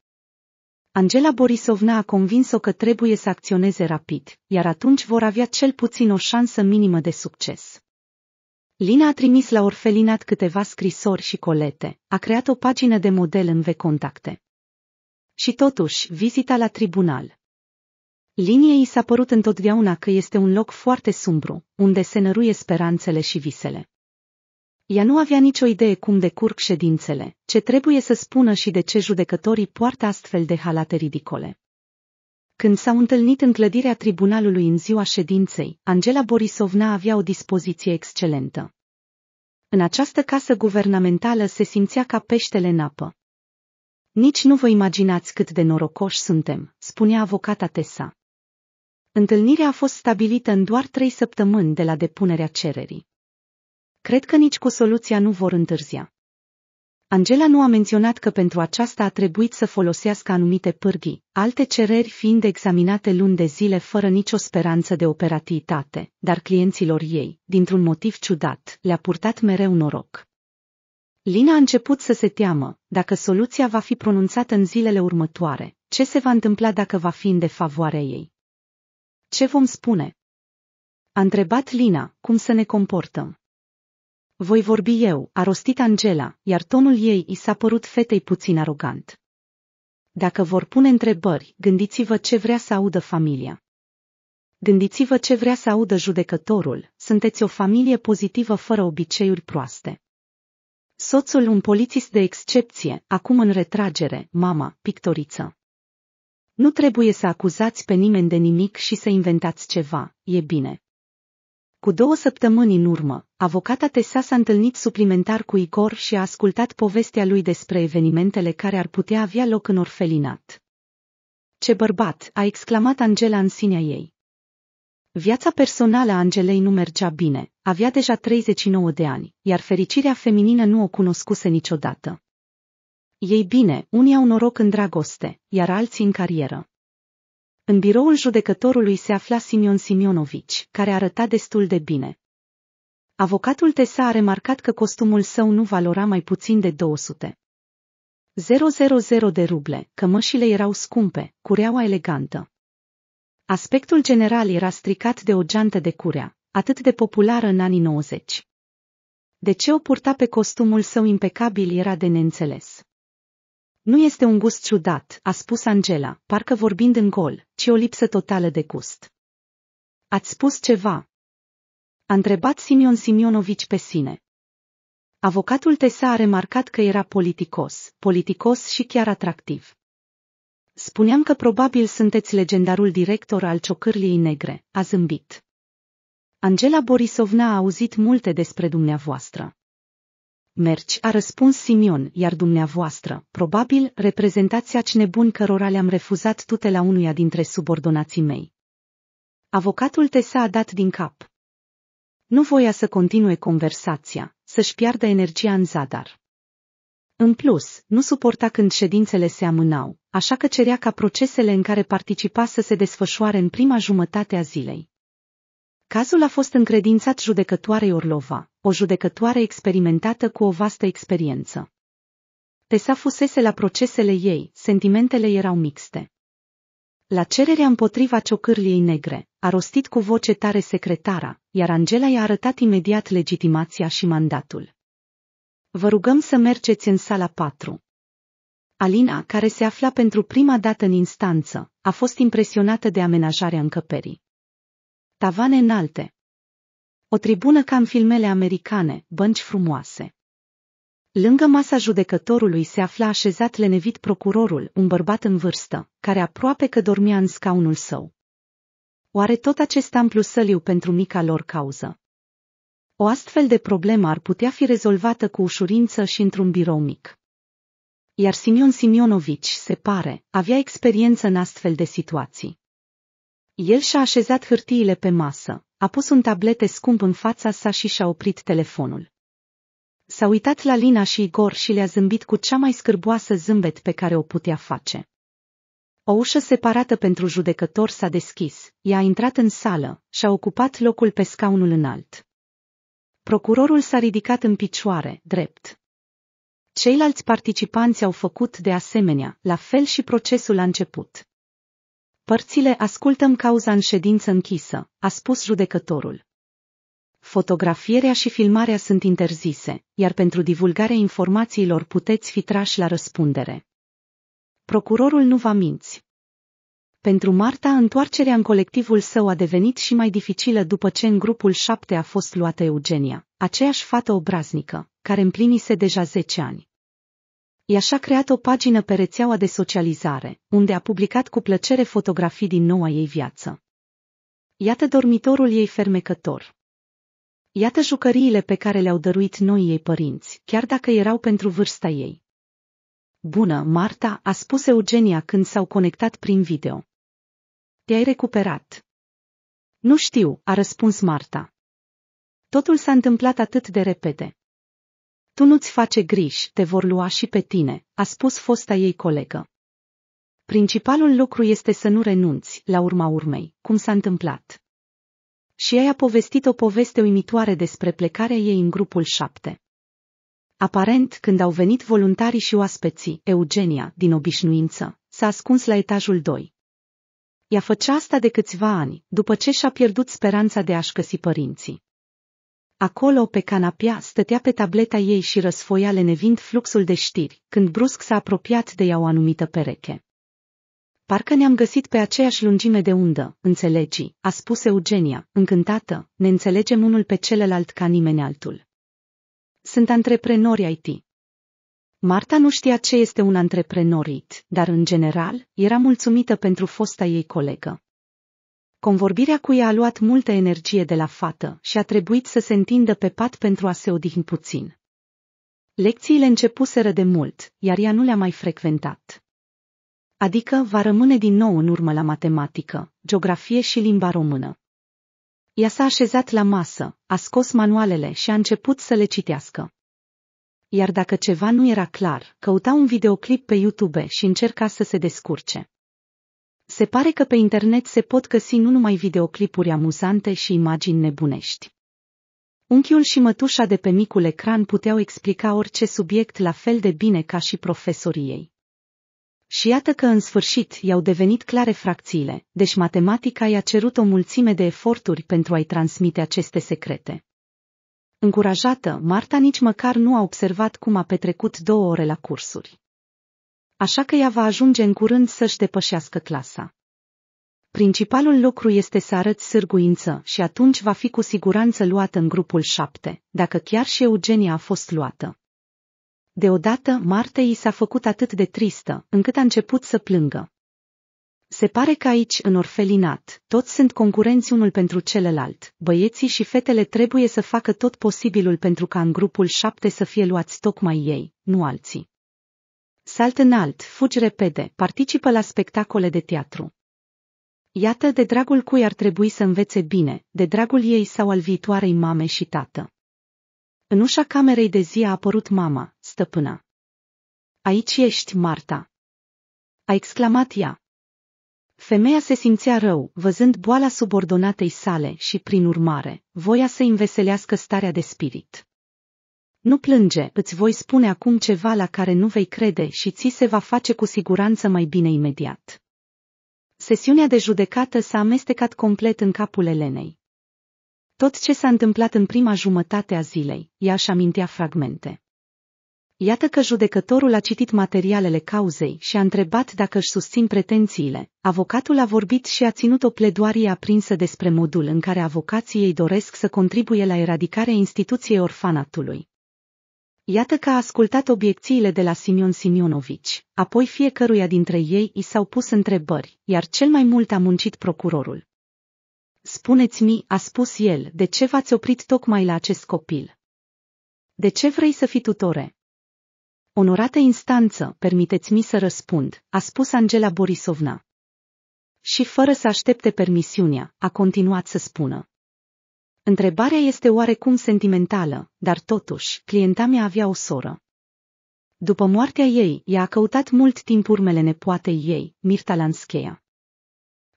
Angela Borisovna a convins-o că trebuie să acționeze rapid, iar atunci vor avea cel puțin o șansă minimă de succes. Lina a trimis la orfelinat câteva scrisori și colete, a creat o pagină de model în V-Contacte. Și totuși, vizita la tribunal. Liniei i s-a părut întotdeauna că este un loc foarte sumbru, unde se năruie speranțele și visele. Ea nu avea nicio idee cum decurg ședințele, ce trebuie să spună și de ce judecătorii poartă astfel de halate ridicole. Când s-au întâlnit în clădirea tribunalului în ziua ședinței, Angela Borisovna avea o dispoziție excelentă. În această casă guvernamentală se simțea ca peștele în apă. Nici nu vă imaginați cât de norocoși suntem, spunea avocata Tesa. Întâlnirea a fost stabilită în doar trei săptămâni de la depunerea cererii. Cred că nici cu soluția nu vor întârzia. Angela nu a menționat că pentru aceasta a trebuit să folosească anumite pârghii, alte cereri fiind examinate luni de zile fără nicio speranță de operativitate, dar clienților ei, dintr-un motiv ciudat, le-a purtat mereu noroc. Lina a început să se teamă, dacă soluția va fi pronunțată în zilele următoare, ce se va întâmpla dacă va fi în defavoarea ei. Ce vom spune? A întrebat Lina, cum să ne comportăm. Voi vorbi eu, a rostit Angela, iar tonul ei i s-a părut fetei puțin arogant. Dacă vor pune întrebări, gândiți-vă ce vrea să audă familia. Gândiți-vă ce vrea să audă judecătorul, sunteți o familie pozitivă fără obiceiuri proaste. Soțul un polițist de excepție, acum în retragere, mama, pictoriță. Nu trebuie să acuzați pe nimeni de nimic și să inventați ceva, e bine. Cu două săptămâni în urmă, avocata Tesa s-a întâlnit suplimentar cu Igor și a ascultat povestea lui despre evenimentele care ar putea avea loc în orfelinat. Ce bărbat, a exclamat Angela în sinea ei. Viața personală a Angelei nu mergea bine, avea deja 39 de ani, iar fericirea feminină nu o cunoscuse niciodată. Ei bine, unii au noroc în dragoste, iar alții în carieră. În biroul judecătorului se afla Simion Simionovici, care arăta destul de bine. Avocatul Tesa a remarcat că costumul său nu valora mai puțin de 200. 000 de ruble, cămășile erau scumpe, cureaua elegantă. Aspectul general era stricat de o geantă de curea, atât de populară în anii 90. De ce o purta pe costumul său impecabil era de neînțeles. Nu este un gust ciudat, a spus Angela, parcă vorbind în gol, ci o lipsă totală de gust. Ați spus ceva? A întrebat Simion Simionovici pe sine. Avocatul Tesa a remarcat că era politicos, politicos și chiar atractiv. Spuneam că probabil sunteți legendarul director al ciocârliei negre, a zâmbit. Angela Borisovna a auzit multe despre dumneavoastră. Merci, a răspuns Simion, iar dumneavoastră, probabil, reprezentați aci nebun cărora le-am refuzat la unuia dintre subordonații mei. Avocatul s a dat din cap. Nu voia să continue conversația, să-și piardă energia în zadar. În plus, nu suporta când ședințele se amânau, așa că cerea ca procesele în care participa să se desfășoare în prima jumătate a zilei. Cazul a fost încredințat judecătoarei Orlova, o judecătoare experimentată cu o vastă experiență. Tesa fusese la procesele ei, sentimentele erau mixte. La cererea împotriva ciocârliei negre, a rostit cu voce tare secretara, iar Angela i-a arătat imediat legitimația și mandatul. Vă rugăm să mergeți în sala 4. Alina, care se afla pentru prima dată în instanță, a fost impresionată de amenajarea încăperii. Tavane înalte, o tribună ca în filmele americane, bănci frumoase. Lângă masa judecătorului se afla așezat lenevit procurorul, un bărbat în vârstă, care aproape că dormea în scaunul său. Oare tot acest amplu săliu pentru mica lor cauză? O astfel de problemă ar putea fi rezolvată cu ușurință și într-un birou mic. Iar Simion Simionovici, se pare, avea experiență în astfel de situații. El și-a așezat hârtiile pe masă, a pus un tablete scump în fața sa și și-a oprit telefonul. S-a uitat la Lina și Igor și le-a zâmbit cu cea mai scârboasă zâmbet pe care o putea face. O ușă separată pentru judecător s-a deschis, ea a intrat în sală și-a ocupat locul pe scaunul înalt. Procurorul s-a ridicat în picioare, drept. Ceilalți participanți au făcut de asemenea, la fel și procesul a început. Părțile ascultăm cauza în ședință închisă, a spus judecătorul. Fotografierea și filmarea sunt interzise, iar pentru divulgarea informațiilor puteți fi trași la răspundere. Procurorul nu va minți. Pentru Marta, întoarcerea în colectivul său a devenit și mai dificilă după ce în grupul șapte a fost luată Eugenia, aceeași fată obraznică, care împlinise deja 10 ani. E a creat o pagină pe rețeaua de socializare, unde a publicat cu plăcere fotografii din noua ei viață. Iată dormitorul ei fermecător. Iată jucăriile pe care le-au dăruit noi ei părinți, chiar dacă erau pentru vârsta ei. Bună, Marta, a spus Eugenia când s-au conectat prin video. Te-ai recuperat. Nu știu, a răspuns Marta. Totul s-a întâmplat atât de repede. Tu nu-ți face griji, te vor lua și pe tine, a spus fosta ei colegă. Principalul lucru este să nu renunți, la urma urmei, cum s-a întâmplat. Și ea a povestit o poveste uimitoare despre plecarea ei în grupul șapte. Aparent, când au venit voluntarii și oaspeții, Eugenia, din obișnuință, s-a ascuns la etajul 2. Ea făcea asta de câțiva ani, după ce și-a pierdut speranța de a-și găsi părinții. Acolo, pe canapea, stătea pe tableta ei și răsfoia lenevind fluxul de știri, când brusc s-a apropiat de ea o anumită pereche. Parcă ne-am găsit pe aceeași lungime de undă, înțelegi, a spus Eugenia, încântată, ne înțelegem unul pe celălalt ca nimeni altul. Sunt antreprenori IT. Marta nu știa ce este un antreprenorit, dar în general, era mulțumită pentru fosta ei colegă. Convorbirea cu ea a luat multă energie de la fată și a trebuit să se întindă pe pat pentru a se odihni puțin. Lecțiile începuseră de mult, iar ea nu le-a mai frecventat. Adică va rămâne din nou în urmă la matematică, geografie și limba română. Ea s-a așezat la masă, a scos manualele și a început să le citească. Iar dacă ceva nu era clar, căuta un videoclip pe YouTube și încerca să se descurce. Se pare că pe internet se pot găsi nu numai videoclipuri amuzante și imagini nebunești. Unchiul și mătușa de pe micul ecran puteau explica orice subiect la fel de bine ca și profesorii ei. Și iată că în sfârșit i-au devenit clare fracțiile, deci matematica i-a cerut o mulțime de eforturi pentru a-i transmite aceste secrete. Încurajată, Marta nici măcar nu a observat cum a petrecut două ore la cursuri așa că ea va ajunge în curând să-și depășească clasa. Principalul lucru este să arăți sârguință și atunci va fi cu siguranță luată în grupul șapte, dacă chiar și Eugenia a fost luată. Deodată, Marte i s-a făcut atât de tristă, încât a început să plângă. Se pare că aici, în orfelinat, toți sunt concurenți unul pentru celălalt. Băieții și fetele trebuie să facă tot posibilul pentru ca în grupul șapte să fie luați tocmai ei, nu alții. Salt înalt, fugi repede, participă la spectacole de teatru. Iată de dragul cui ar trebui să învețe bine, de dragul ei sau al viitoarei mame și tată. În ușa camerei de zi a apărut mama, stăpâna. Aici ești, Marta. A exclamat ea. Femeia se simțea rău, văzând boala subordonatei sale și, prin urmare, voia să înveselească starea de spirit. Nu plânge, îți voi spune acum ceva la care nu vei crede și ți se va face cu siguranță mai bine imediat. Sesiunea de judecată s-a amestecat complet în capul Elenei. Tot ce s-a întâmplat în prima jumătate a zilei, ea și amintea fragmente. Iată că judecătorul a citit materialele cauzei și a întrebat dacă își susțin pretențiile. Avocatul a vorbit și a ținut o pledoarie aprinsă despre modul în care avocații ei doresc să contribuie la eradicarea instituției orfanatului. Iată că a ascultat obiecțiile de la Simion Simionovici, apoi fiecăruia dintre ei i s-au pus întrebări, iar cel mai mult a muncit procurorul. Spuneți-mi, a spus el, de ce v-ați oprit tocmai la acest copil? De ce vrei să fii tutore? Onorată instanță, permiteți-mi să răspund, a spus Angela Borisovna. Și fără să aștepte permisiunea, a continuat să spună. Întrebarea este oarecum sentimentală, dar totuși, clienta mea avea o soră. După moartea ei, ea a căutat mult timp urmele nepoatei ei, Mirta Lanscheia.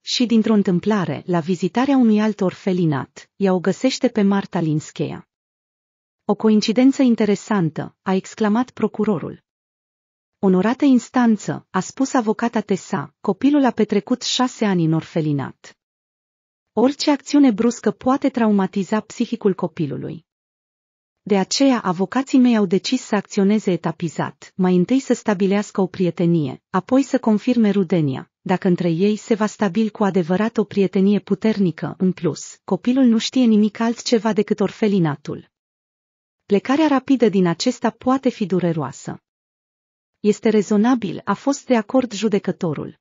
Și dintr-o întâmplare, la vizitarea unui alt orfelinat, ea o găsește pe Marta Linscheia. O coincidență interesantă, a exclamat procurorul. Onorată instanță, a spus avocata Tesa, copilul a petrecut șase ani în orfelinat. Orice acțiune bruscă poate traumatiza psihicul copilului. De aceea avocații mei au decis să acționeze etapizat, mai întâi să stabilească o prietenie, apoi să confirme rudenia. Dacă între ei se va stabili cu adevărat o prietenie puternică, în plus, copilul nu știe nimic altceva decât orfelinatul. Plecarea rapidă din acesta poate fi dureroasă. Este rezonabil, a fost de acord judecătorul.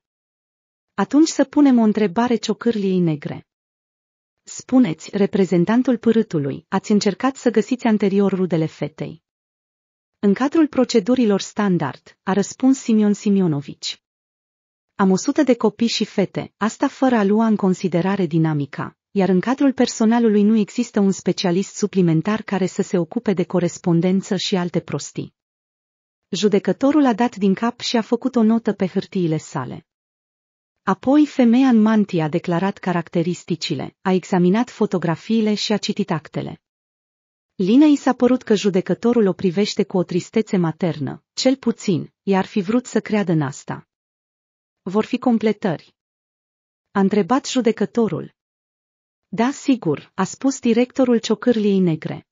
Atunci să punem o întrebare ciocârliei negre. Spuneți, reprezentantul părâtului, ați încercat să găsiți anterior rudele fetei. În cadrul procedurilor standard, a răspuns Simion Simionovici. Am 100 de copii și fete, asta fără a lua în considerare dinamica, iar în cadrul personalului nu există un specialist suplimentar care să se ocupe de corespondență și alte prostii. Judecătorul a dat din cap și a făcut o notă pe hârtiile sale. Apoi femeia în mantie a declarat caracteristicile, a examinat fotografiile și a citit actele. Lina i s-a părut că judecătorul o privește cu o tristețe maternă, cel puțin, i-ar fi vrut să creadă în asta. Vor fi completări. A întrebat judecătorul. Da, sigur, a spus directorul ciocârliei negre.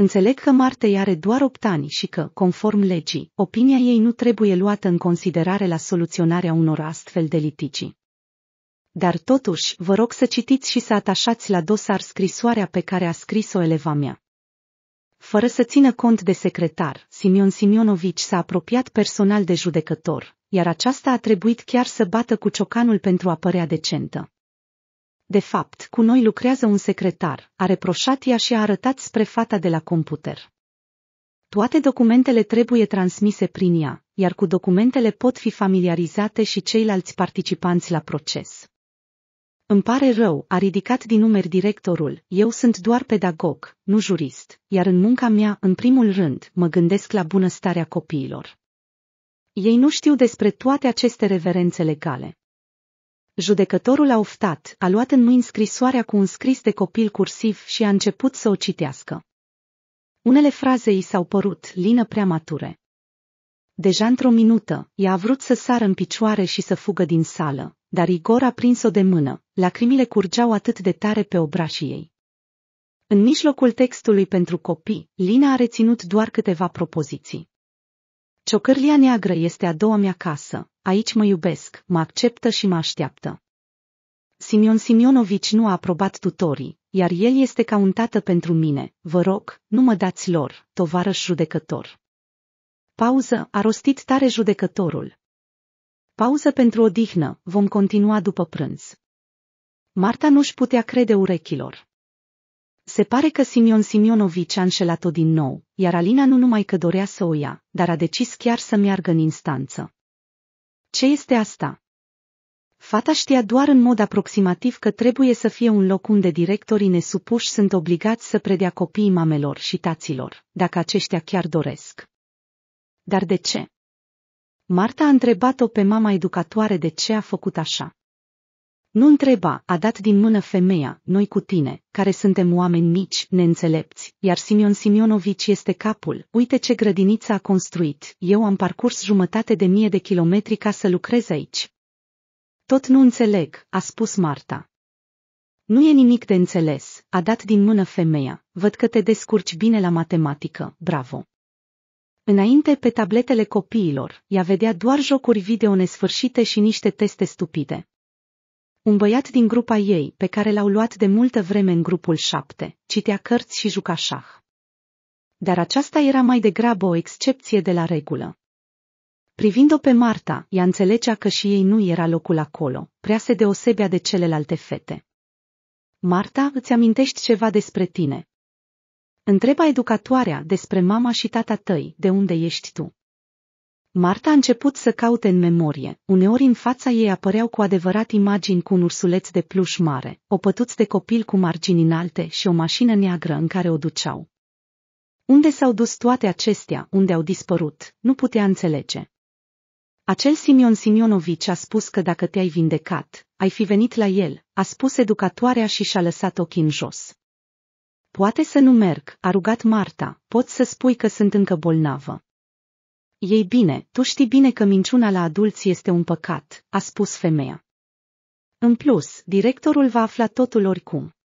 Înțeleg că Marte are doar 8 ani și că, conform legii, opinia ei nu trebuie luată în considerare la soluționarea unor astfel de litigii. Dar totuși, vă rog să citiți și să atașați la dosar scrisoarea pe care a scris-o eleva mea. Fără să țină cont de secretar, Simion Simionovici s-a apropiat personal de judecător, iar aceasta a trebuit chiar să bată cu ciocanul pentru a părea decentă. De fapt, cu noi lucrează un secretar, a reproșat ea și a arătat spre fata de la computer. Toate documentele trebuie transmise prin ea, iar cu documentele pot fi familiarizate și ceilalți participanți la proces. Îmi pare rău, a ridicat din numeri directorul, eu sunt doar pedagog, nu jurist, iar în munca mea, în primul rând, mă gândesc la bunăstarea copiilor. Ei nu știu despre toate aceste reverențe legale. Judecătorul a oftat, a luat în mâini scrisoarea cu un scris de copil cursiv și a început să o citească. Unele fraze i s-au părut lină prea mature. Deja într-o minută, ea a vrut să sară în picioare și să fugă din sală, dar Igor a prins-o de mână, lacrimile curgeau atât de tare pe obrașii ei. În mijlocul textului pentru copii, Lina a reținut doar câteva propoziții. Ciocârlia neagră este a doua mea casă, aici mă iubesc, mă acceptă și mă așteaptă. Simion Simionovici nu a aprobat tutorii, iar el este ca un tată pentru mine, vă rog, nu mă dați lor, tovarăș judecător. Pauză, a rostit tare judecătorul. Pauză pentru odihnă, vom continua după prânz. Marta nu-și putea crede urechilor. Se pare că Simion Simionovici a înșelat-o din nou, iar Alina nu numai că dorea să o ia, dar a decis chiar să meargă în instanță. Ce este asta? Fata știa doar în mod aproximativ că trebuie să fie un loc unde directorii nesupuși sunt obligați să predea copiii mamelor și taților, dacă aceștia chiar doresc. Dar de ce? Marta a întrebat-o pe mama educatoare de ce a făcut așa. Nu întreba, a dat din mână femeia, noi cu tine, care suntem oameni mici, neînțelepți, iar Simion Simionovici este capul, uite ce grădiniță a construit, eu am parcurs jumătate de mie de kilometri ca să lucrez aici. Tot nu înțeleg, a spus Marta. Nu e nimic de înțeles, a dat din mână femeia, văd că te descurci bine la matematică, bravo. Înainte, pe tabletele copiilor, ea vedea doar jocuri video nesfârșite și niște teste stupide. Un băiat din grupa ei, pe care l-au luat de multă vreme în grupul șapte, citea cărți și juca șah. Dar aceasta era mai degrabă o excepție de la regulă. Privind-o pe Marta, ea înțelegea că și ei nu era locul acolo, prea se deosebea de celelalte fete. Marta, îți amintești ceva despre tine? Întreba educatoarea despre mama și tata tăi, de unde ești tu. Marta a început să caute în memorie, uneori în fața ei apăreau cu adevărat imagini cu un ursuleț de pluș mare, o pătuț de copil cu margini înalte și o mașină neagră în care o duceau. Unde s-au dus toate acestea, unde au dispărut, nu putea înțelege. Acel Simion Simionovici a spus că dacă te-ai vindecat, ai fi venit la el, a spus educatoarea și și-a lăsat ochii în jos. Poate să nu merg, a rugat Marta, pot să spui că sunt încă bolnavă. Ei bine, tu știi bine că minciuna la adulți este un păcat, a spus femeia. În plus, directorul va afla totul oricum.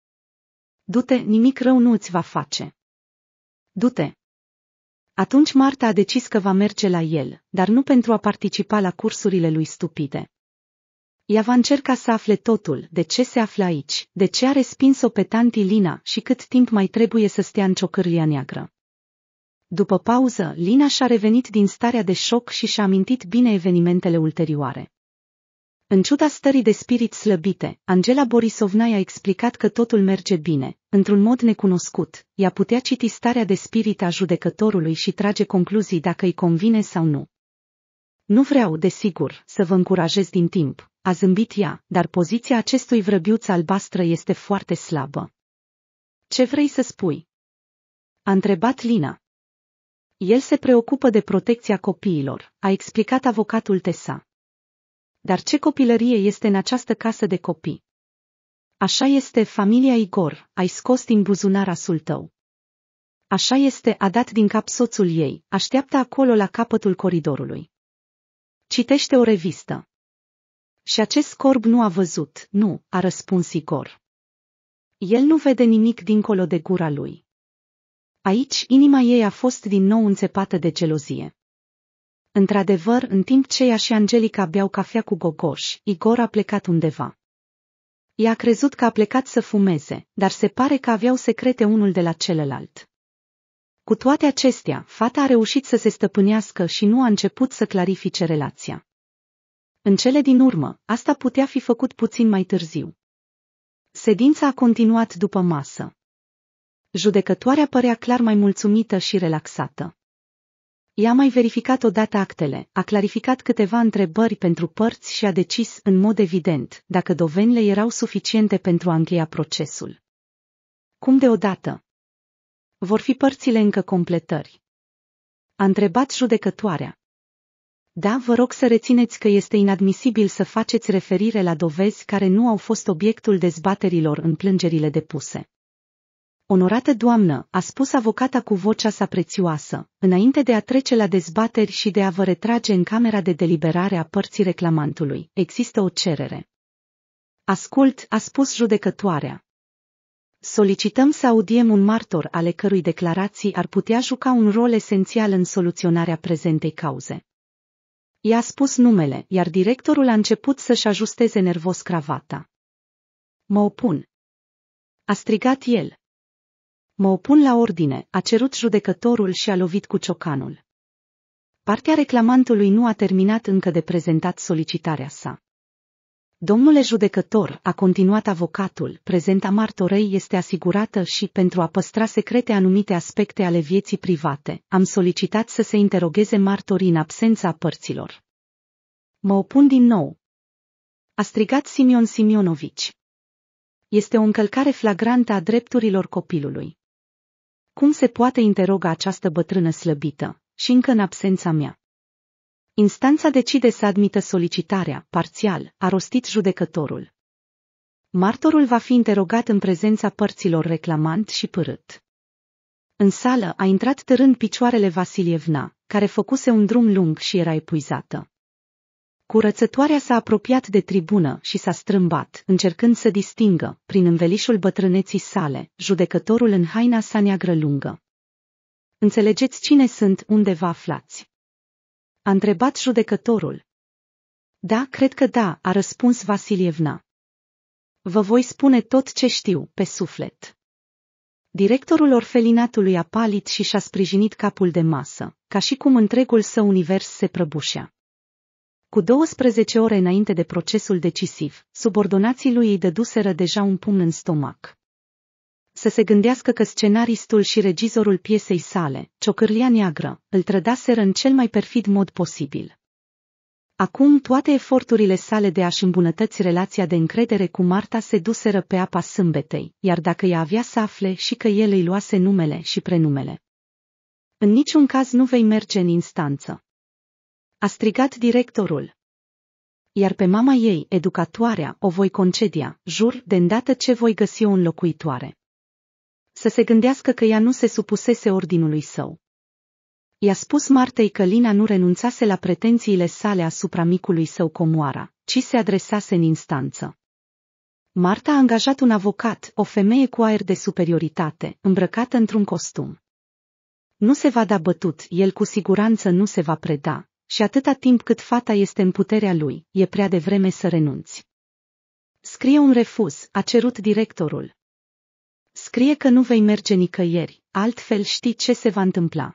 Du-te, nimic rău nu îți va face. Du-te. Atunci Marta a decis că va merge la el, dar nu pentru a participa la cursurile lui stupide. Ea va încerca să afle totul, de ce se află aici, de ce a respins-o pe tanti Lina și cât timp mai trebuie să stea în ciocârlia neagră. După pauză, Lina și-a revenit din starea de șoc și și-a amintit bine evenimentele ulterioare. În ciuda stării de spirit slăbite, Angela Borisovna i-a explicat că totul merge bine, într-un mod necunoscut, ea putea citi starea de spirit a judecătorului și trage concluzii dacă îi convine sau nu. Nu vreau, desigur, să vă încurajez din timp, a zâmbit ea, dar poziția acestui vrăbiuț albastră este foarte slabă. Ce vrei să spui? A întrebat Lina. El se preocupă de protecția copiilor, a explicat avocatul Tesa. Dar ce copilărie este în această casă de copii? Așa este familia Igor, ai scos din buzunar asul tău. Așa este, a dat din cap soțul ei, așteaptă acolo la capătul coridorului. Citește o revistă. Și acest corb nu a văzut, nu, a răspuns Igor. El nu vede nimic dincolo de gura lui. Aici inima ei a fost din nou înțepată de gelozie. Într-adevăr, în timp ce ea și Angelica beau cafea cu gogoș, Igor a plecat undeva. Ea a crezut că a plecat să fumeze, dar se pare că aveau secrete unul de la celălalt. Cu toate acestea, fata a reușit să se stăpânească și nu a început să clarifice relația. În cele din urmă, asta putea fi făcut puțin mai târziu. Sedința a continuat după masă. Judecătoarea părea clar mai mulțumită și relaxată. Ea a mai verificat odată actele, a clarificat câteva întrebări pentru părți și a decis, în mod evident, dacă dovenile erau suficiente pentru a încheia procesul. Cum deodată? Vor fi părțile încă completări. A întrebat judecătoarea. Da, vă rog să rețineți că este inadmisibil să faceți referire la dovezi care nu au fost obiectul dezbaterilor în plângerile depuse. Onorată doamnă, a spus avocata cu vocea sa prețioasă, înainte de a trece la dezbateri și de a vă retrage în camera de deliberare a părții reclamantului, există o cerere. Ascult, a spus judecătoarea. Solicităm să audiem un martor ale cărui declarații ar putea juca un rol esențial în soluționarea prezentei cauze. I-a spus numele, iar directorul a început să-și ajusteze nervos cravata. Mă opun. A strigat el. Mă opun la ordine, a cerut judecătorul și a lovit cu ciocanul. Partea reclamantului nu a terminat încă de prezentat solicitarea sa. Domnule judecător, a continuat avocatul, prezenta martorei este asigurată și, pentru a păstra secrete anumite aspecte ale vieții private, am solicitat să se interogheze martorii în absența părților. Mă opun din nou. A strigat Simion Simionovici. Este o încălcare flagrantă a drepturilor copilului. Cum se poate interoga această bătrână slăbită, și încă în absența mea? Instanța decide să admită solicitarea, parțial, a rostit judecătorul. Martorul va fi interogat în prezența părților reclamant și părât. În sală a intrat târând picioarele Vasilievna, care făcuse un drum lung și era epuizată. Curățătoarea s-a apropiat de tribună și s-a strâmbat, încercând să distingă, prin învelișul bătrâneții sale, judecătorul în haina sa neagră lungă. Înțelegeți cine sunt, unde vă aflați? A întrebat judecătorul. Da, cred că da, a răspuns Vasilievna. Vă voi spune tot ce știu, pe suflet. Directorul orfelinatului a palit și și-a sprijinit capul de masă, ca și cum întregul său univers se prăbușea. Cu 12 ore înainte de procesul decisiv, subordonații lui îi dăduseră deja un pumn în stomac. Să se gândească că scenaristul și regizorul piesei sale, Ciocârlia Neagră, îl trădaseră în cel mai perfid mod posibil. Acum toate eforturile sale de a-și îmbunătăți relația de încredere cu Marta se duseră pe apa sâmbetei, iar dacă ea avea să afle și că el îi luase numele și prenumele. În niciun caz nu vei merge în instanță a strigat directorul. Iar pe mama ei, educatoarea, o voi concedia, jur, de îndată ce voi găsi o înlocuitoare. Să se gândească că ea nu se supusese ordinului său. I-a spus Martei că Lina nu renunțase la pretențiile sale asupra micului său comoara, ci se adresase în instanță. Marta a angajat un avocat, o femeie cu aer de superioritate, îmbrăcată într-un costum. Nu se va da bătut, el cu siguranță nu se va preda, și atâta timp cât fata este în puterea lui, e prea devreme să renunți. Scrie un refuz, a cerut directorul. Scrie că nu vei merge nicăieri, altfel știi ce se va întâmpla.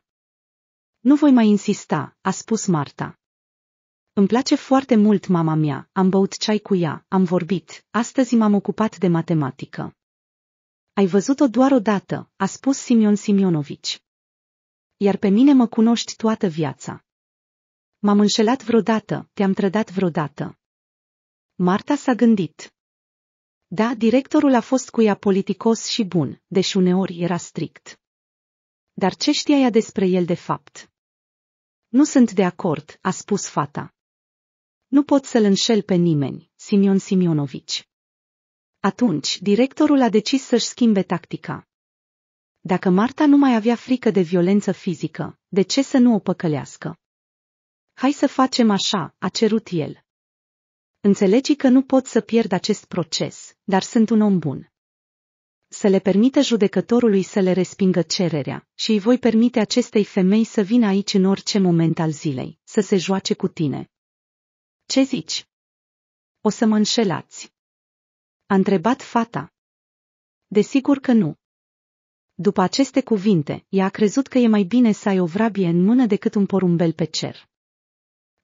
Nu voi mai insista, a spus Marta. Îmi place foarte mult mama mea, am băut ceai cu ea, am vorbit, astăzi m-am ocupat de matematică. Ai văzut-o doar o dată, a spus Simion Simionovici. Iar pe mine mă cunoști toată viața. M-am înșelat vreodată, te-am trădat vreodată. Marta s-a gândit. Da, directorul a fost cu ea politicos și bun, deși uneori era strict. Dar ce știa ea despre el de fapt? Nu sunt de acord, a spus fata. Nu pot să-l înșel pe nimeni, Simion Simionovici. Atunci, directorul a decis să-și schimbe tactica. Dacă Marta nu mai avea frică de violență fizică, de ce să nu o păcălească? Hai să facem așa, a cerut el. Înțelegi că nu pot să pierd acest proces, dar sunt un om bun. Să le permite judecătorului să le respingă cererea și îi voi permite acestei femei să vină aici în orice moment al zilei, să se joace cu tine. Ce zici? O să mă înșelați. A întrebat fata. Desigur că nu. După aceste cuvinte, ea a crezut că e mai bine să ai o vrabie în mână decât un porumbel pe cer.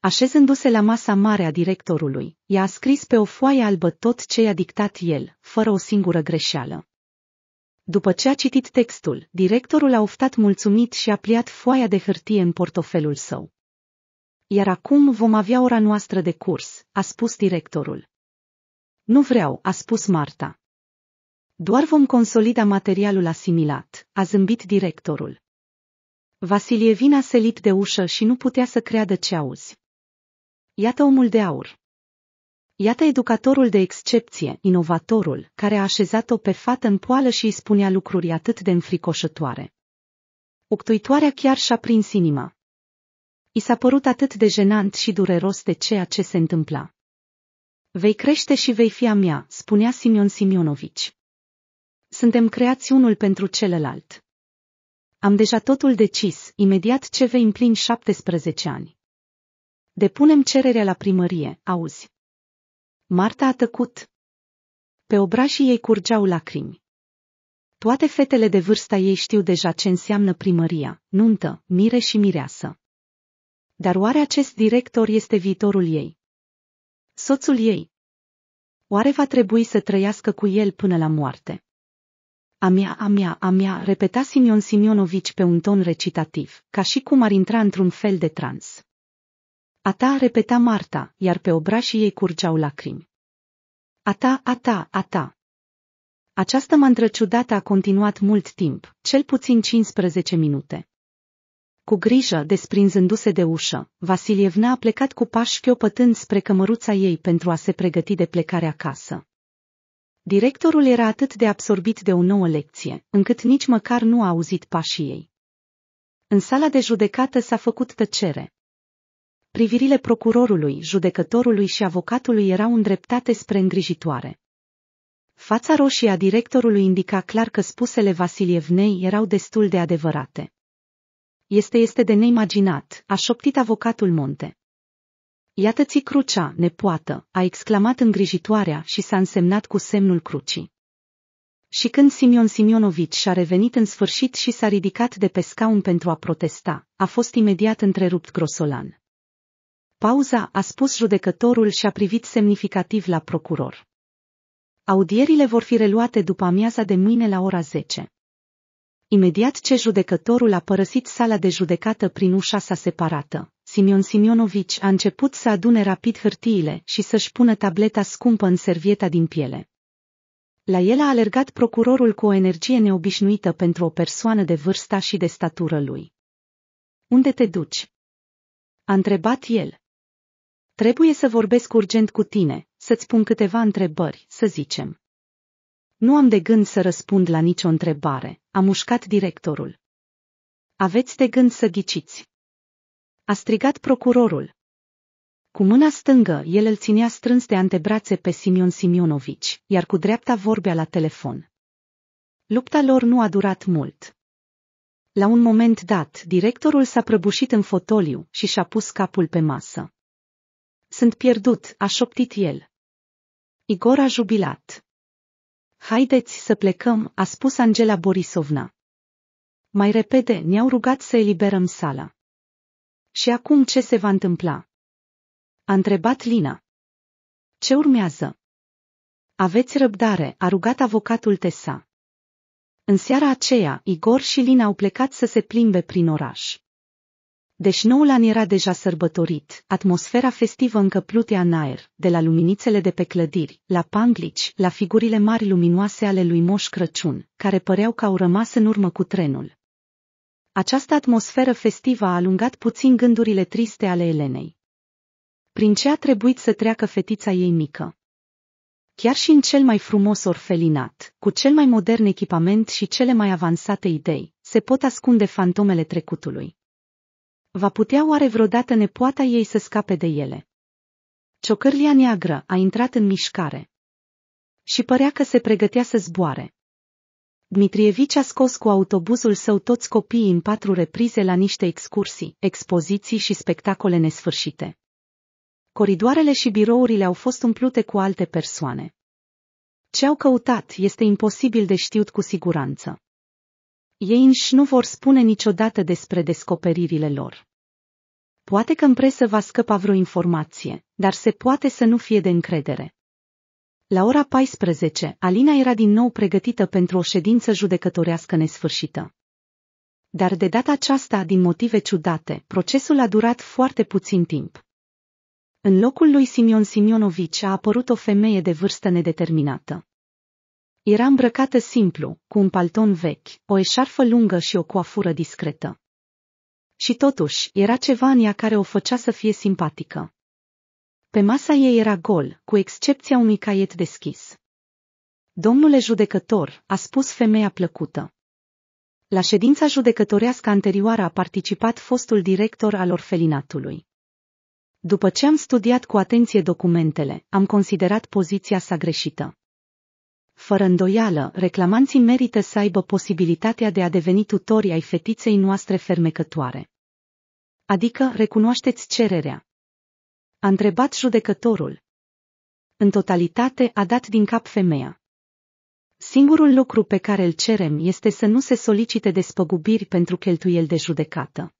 Așezându-se la masa mare a directorului, i-a scris pe o foaie albă tot ce i-a dictat el, fără o singură greșeală. După ce a citit textul, directorul a oftat mulțumit și a pliat foaia de hârtie în portofelul său. Iar acum vom avea ora noastră de curs, a spus directorul. Nu vreau, a spus Marta. Doar vom consolida materialul asimilat, a zâmbit directorul. Vasilievina a selit de ușă și nu putea să creadă ce auzi. Iată omul de aur. Iată educatorul de excepție, inovatorul, care a așezat-o pe fată în poală și îi spunea lucruri atât de înfricoșătoare. Octuitoarea chiar și-a prins inima. I s-a părut atât de jenant și dureros de ceea ce se întâmpla. Vei crește și vei fi a mea, spunea Simion Simionovici. Suntem creați unul pentru celălalt. Am deja totul decis, imediat ce vei împlini 17 ani. Depunem cerere la primărie, auzi. Marta a tăcut. Pe obrașii ei curgeau lacrimi. Toate fetele de vârsta ei știu deja ce înseamnă primăria, nuntă, mire și mireasă. Dar oare acest director este viitorul ei? Soțul ei? Oare va trebui să trăiască cu el până la moarte? A mea, a mea, a mea, repeta Simion Simionovici pe un ton recitativ, ca și cum ar intra într-un fel de trans. Ata repeta Marta, iar pe obrașii ei curgeau lacrimi. Ata, ata, ata. Această mantră ciudată a continuat mult timp, cel puțin 15 minute. Cu grijă, desprinzându-se de ușă, Vasilievna a plecat cu pași chiopătând spre cămăruța ei pentru a se pregăti de plecare acasă. Directorul era atât de absorbit de o nouă lecție, încât nici măcar nu a auzit pașii ei. În sala de judecată s-a făcut tăcere, privirile procurorului, judecătorului și avocatului erau îndreptate spre îngrijitoare. Fața roșie a directorului indica clar că spusele Vasilievnei erau destul de adevărate. Este este de neimaginat, a șoptit avocatul Monte. Iată-ți crucea, nepoată, a exclamat îngrijitoarea și s-a însemnat cu semnul crucii. Și când Simion Simionovici și-a revenit în sfârșit și s-a ridicat de pe scaun pentru a protesta, a fost imediat întrerupt grosolan. Pauza, a spus judecătorul și a privit semnificativ la procuror. Audierile vor fi reluate după amiaza de mâine la ora 10. Imediat ce judecătorul a părăsit sala de judecată prin ușa sa separată, Simion Simionovici a început să adune rapid hârtiile și să-și pună tableta scumpă în servieta din piele. La el a alergat procurorul cu o energie neobișnuită pentru o persoană de vârsta și de statură lui. Unde te duci? A întrebat el. Trebuie să vorbesc urgent cu tine, să-ți spun câteva întrebări, să zicem. Nu am de gând să răspund la nicio întrebare, a mușcat directorul. Aveți de gând să ghiciți. A strigat procurorul. Cu mâna stângă, el îl ținea strâns de antebrațe pe Simion Simionovici, iar cu dreapta vorbea la telefon. Lupta lor nu a durat mult. La un moment dat, directorul s-a prăbușit în fotoliu și și-a pus capul pe masă. Sunt pierdut, a șoptit el. Igor a jubilat. Haideți să plecăm, a spus Angela Borisovna. Mai repede ne-au rugat să eliberăm sala. Și acum ce se va întâmpla? A întrebat Lina. Ce urmează? Aveți răbdare, a rugat avocatul Tesa. În seara aceea, Igor și Lina au plecat să se plimbe prin oraș. Deși noul an era deja sărbătorit, atmosfera festivă încă plutea în aer, de la luminițele de pe clădiri, la panglici, la figurile mari luminoase ale lui Moș Crăciun, care păreau că au rămas în urmă cu trenul. Această atmosferă festivă a alungat puțin gândurile triste ale Elenei. Prin ce a trebuit să treacă fetița ei mică? Chiar și în cel mai frumos orfelinat, cu cel mai modern echipament și cele mai avansate idei, se pot ascunde fantomele trecutului. Va putea oare vreodată nepoata ei să scape de ele? Ciocârlia neagră a intrat în mișcare. Și părea că se pregătea să zboare. Dmitrievici a scos cu autobuzul său toți copiii în patru reprize la niște excursii, expoziții și spectacole nesfârșite. Coridoarele și birourile au fost umplute cu alte persoane. Ce au căutat este imposibil de știut cu siguranță. Ei înși nu vor spune niciodată despre descoperirile lor. Poate că în presă va scăpa vreo informație, dar se poate să nu fie de încredere. La ora 14, Alina era din nou pregătită pentru o ședință judecătorească nesfârșită. Dar de data aceasta, din motive ciudate, procesul a durat foarte puțin timp. În locul lui Simion Simionovici a apărut o femeie de vârstă nedeterminată. Era îmbrăcată simplu, cu un palton vechi, o eșarfă lungă și o coafură discretă. Și totuși, era ceva în ea care o făcea să fie simpatică. Pe masa ei era gol, cu excepția unui caiet deschis. Domnule judecător, a spus femeia plăcută. La ședința judecătorească anterioară a participat fostul director al orfelinatului. După ce am studiat cu atenție documentele, am considerat poziția sa greșită. Fără îndoială, reclamanții merită să aibă posibilitatea de a deveni tutori ai fetiței noastre fermecătoare. Adică recunoașteți cererea. A întrebat judecătorul. În totalitate a dat din cap femeia. Singurul lucru pe care îl cerem este să nu se solicite despăgubiri pentru cheltuieli de judecată.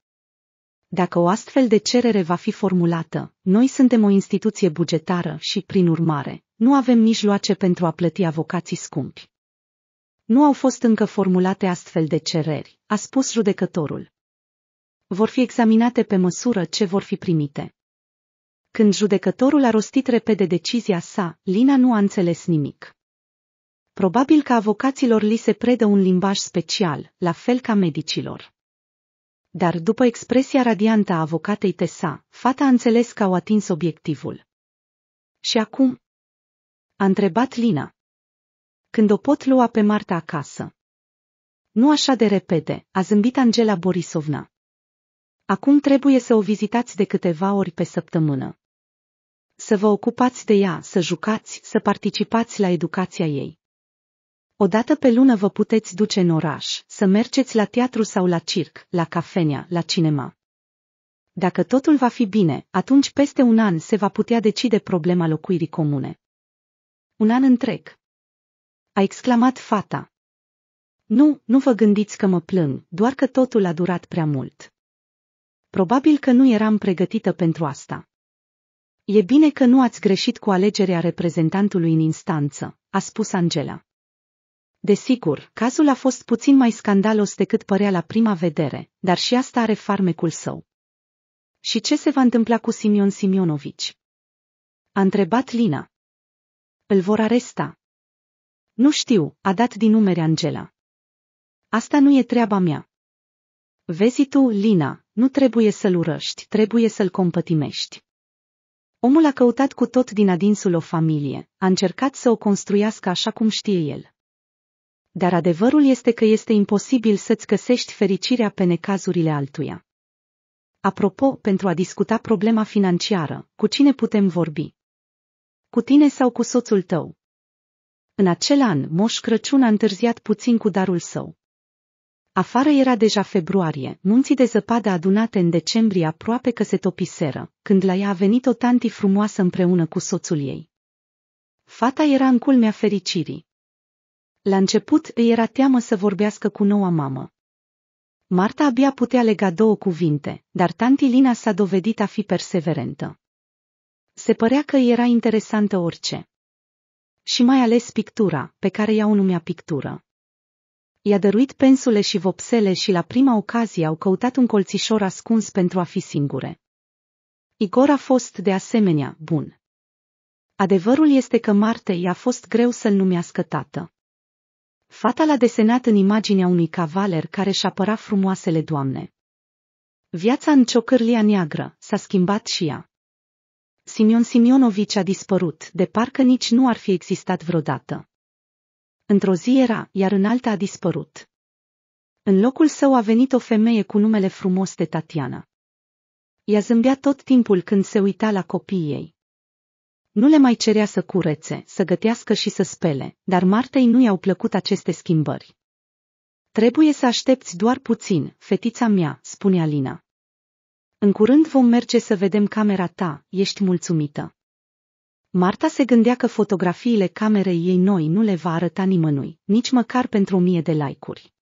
Dacă o astfel de cerere va fi formulată, noi suntem o instituție bugetară și, prin urmare, nu avem nici pentru a plăti avocații scumpi. Nu au fost încă formulate astfel de cereri, a spus judecătorul. Vor fi examinate pe măsură ce vor fi primite. Când judecătorul a rostit repede decizia sa, Lina nu a înțeles nimic. Probabil că avocaților li se predă un limbaj special, la fel ca medicilor. Dar după expresia radiantă a avocatei Tesa, fata a înțeles că au atins obiectivul. Și acum, a întrebat Lina. Când o pot lua pe Marta acasă? Nu așa de repede, a zâmbit Angela Borisovna. Acum trebuie să o vizitați de câteva ori pe săptămână. Să vă ocupați de ea, să jucați, să participați la educația ei. Odată pe lună vă puteți duce în oraș, să mergeți la teatru sau la circ, la cafenea, la cinema. Dacă totul va fi bine, atunci peste un an se va putea decide problema locuirii comune. Un an întreg. A exclamat fata. Nu, nu vă gândiți că mă plâng, doar că totul a durat prea mult. Probabil că nu eram pregătită pentru asta. E bine că nu ați greșit cu alegerea reprezentantului în instanță, a spus Angela. Desigur, cazul a fost puțin mai scandalos decât părea la prima vedere, dar și asta are farmecul său. Și ce se va întâmpla cu Simion Simionovici? A întrebat Lina. Îl vor aresta. Nu știu, a dat din numere Angela. Asta nu e treaba mea. Vezi tu, Lina, nu trebuie să-l urăști, trebuie să-l compătimești. Omul a căutat cu tot din adinsul o familie, a încercat să o construiască așa cum știe el. Dar adevărul este că este imposibil să-ți găsești fericirea pe necazurile altuia. Apropo, pentru a discuta problema financiară, cu cine putem vorbi? cu tine sau cu soțul tău. În acel an, Moș Crăciun a întârziat puțin cu darul său. Afară era deja februarie, munții de zăpadă adunate în decembrie aproape că se topiseră, când la ea a venit o tanti frumoasă împreună cu soțul ei. Fata era în culmea fericirii. La început îi era teamă să vorbească cu noua mamă. Marta abia putea lega două cuvinte, dar tanti Lina s-a dovedit a fi perseverentă se părea că era interesantă orice. Și mai ales pictura, pe care ea o numea pictură. I-a dăruit pensule și vopsele și la prima ocazie au căutat un colțișor ascuns pentru a fi singure. Igor a fost de asemenea bun. Adevărul este că Marte i-a fost greu să-l numească tată. Fata l-a desenat în imaginea unui cavaler care și-a părat frumoasele doamne. Viața în ciocârlia neagră s-a schimbat și ea. Simion Simionovici a dispărut, de parcă nici nu ar fi existat vreodată. Într-o zi era, iar în alta a dispărut. În locul său a venit o femeie cu numele frumos de Tatiana. Ea zâmbea tot timpul când se uita la copiii ei. Nu le mai cerea să curețe, să gătească și să spele, dar Martei nu i-au plăcut aceste schimbări. Trebuie să aștepți doar puțin, fetița mea, spune Alina. În curând vom merge să vedem camera ta, ești mulțumită. Marta se gândea că fotografiile camerei ei noi nu le va arăta nimănui, nici măcar pentru o mie de like-uri.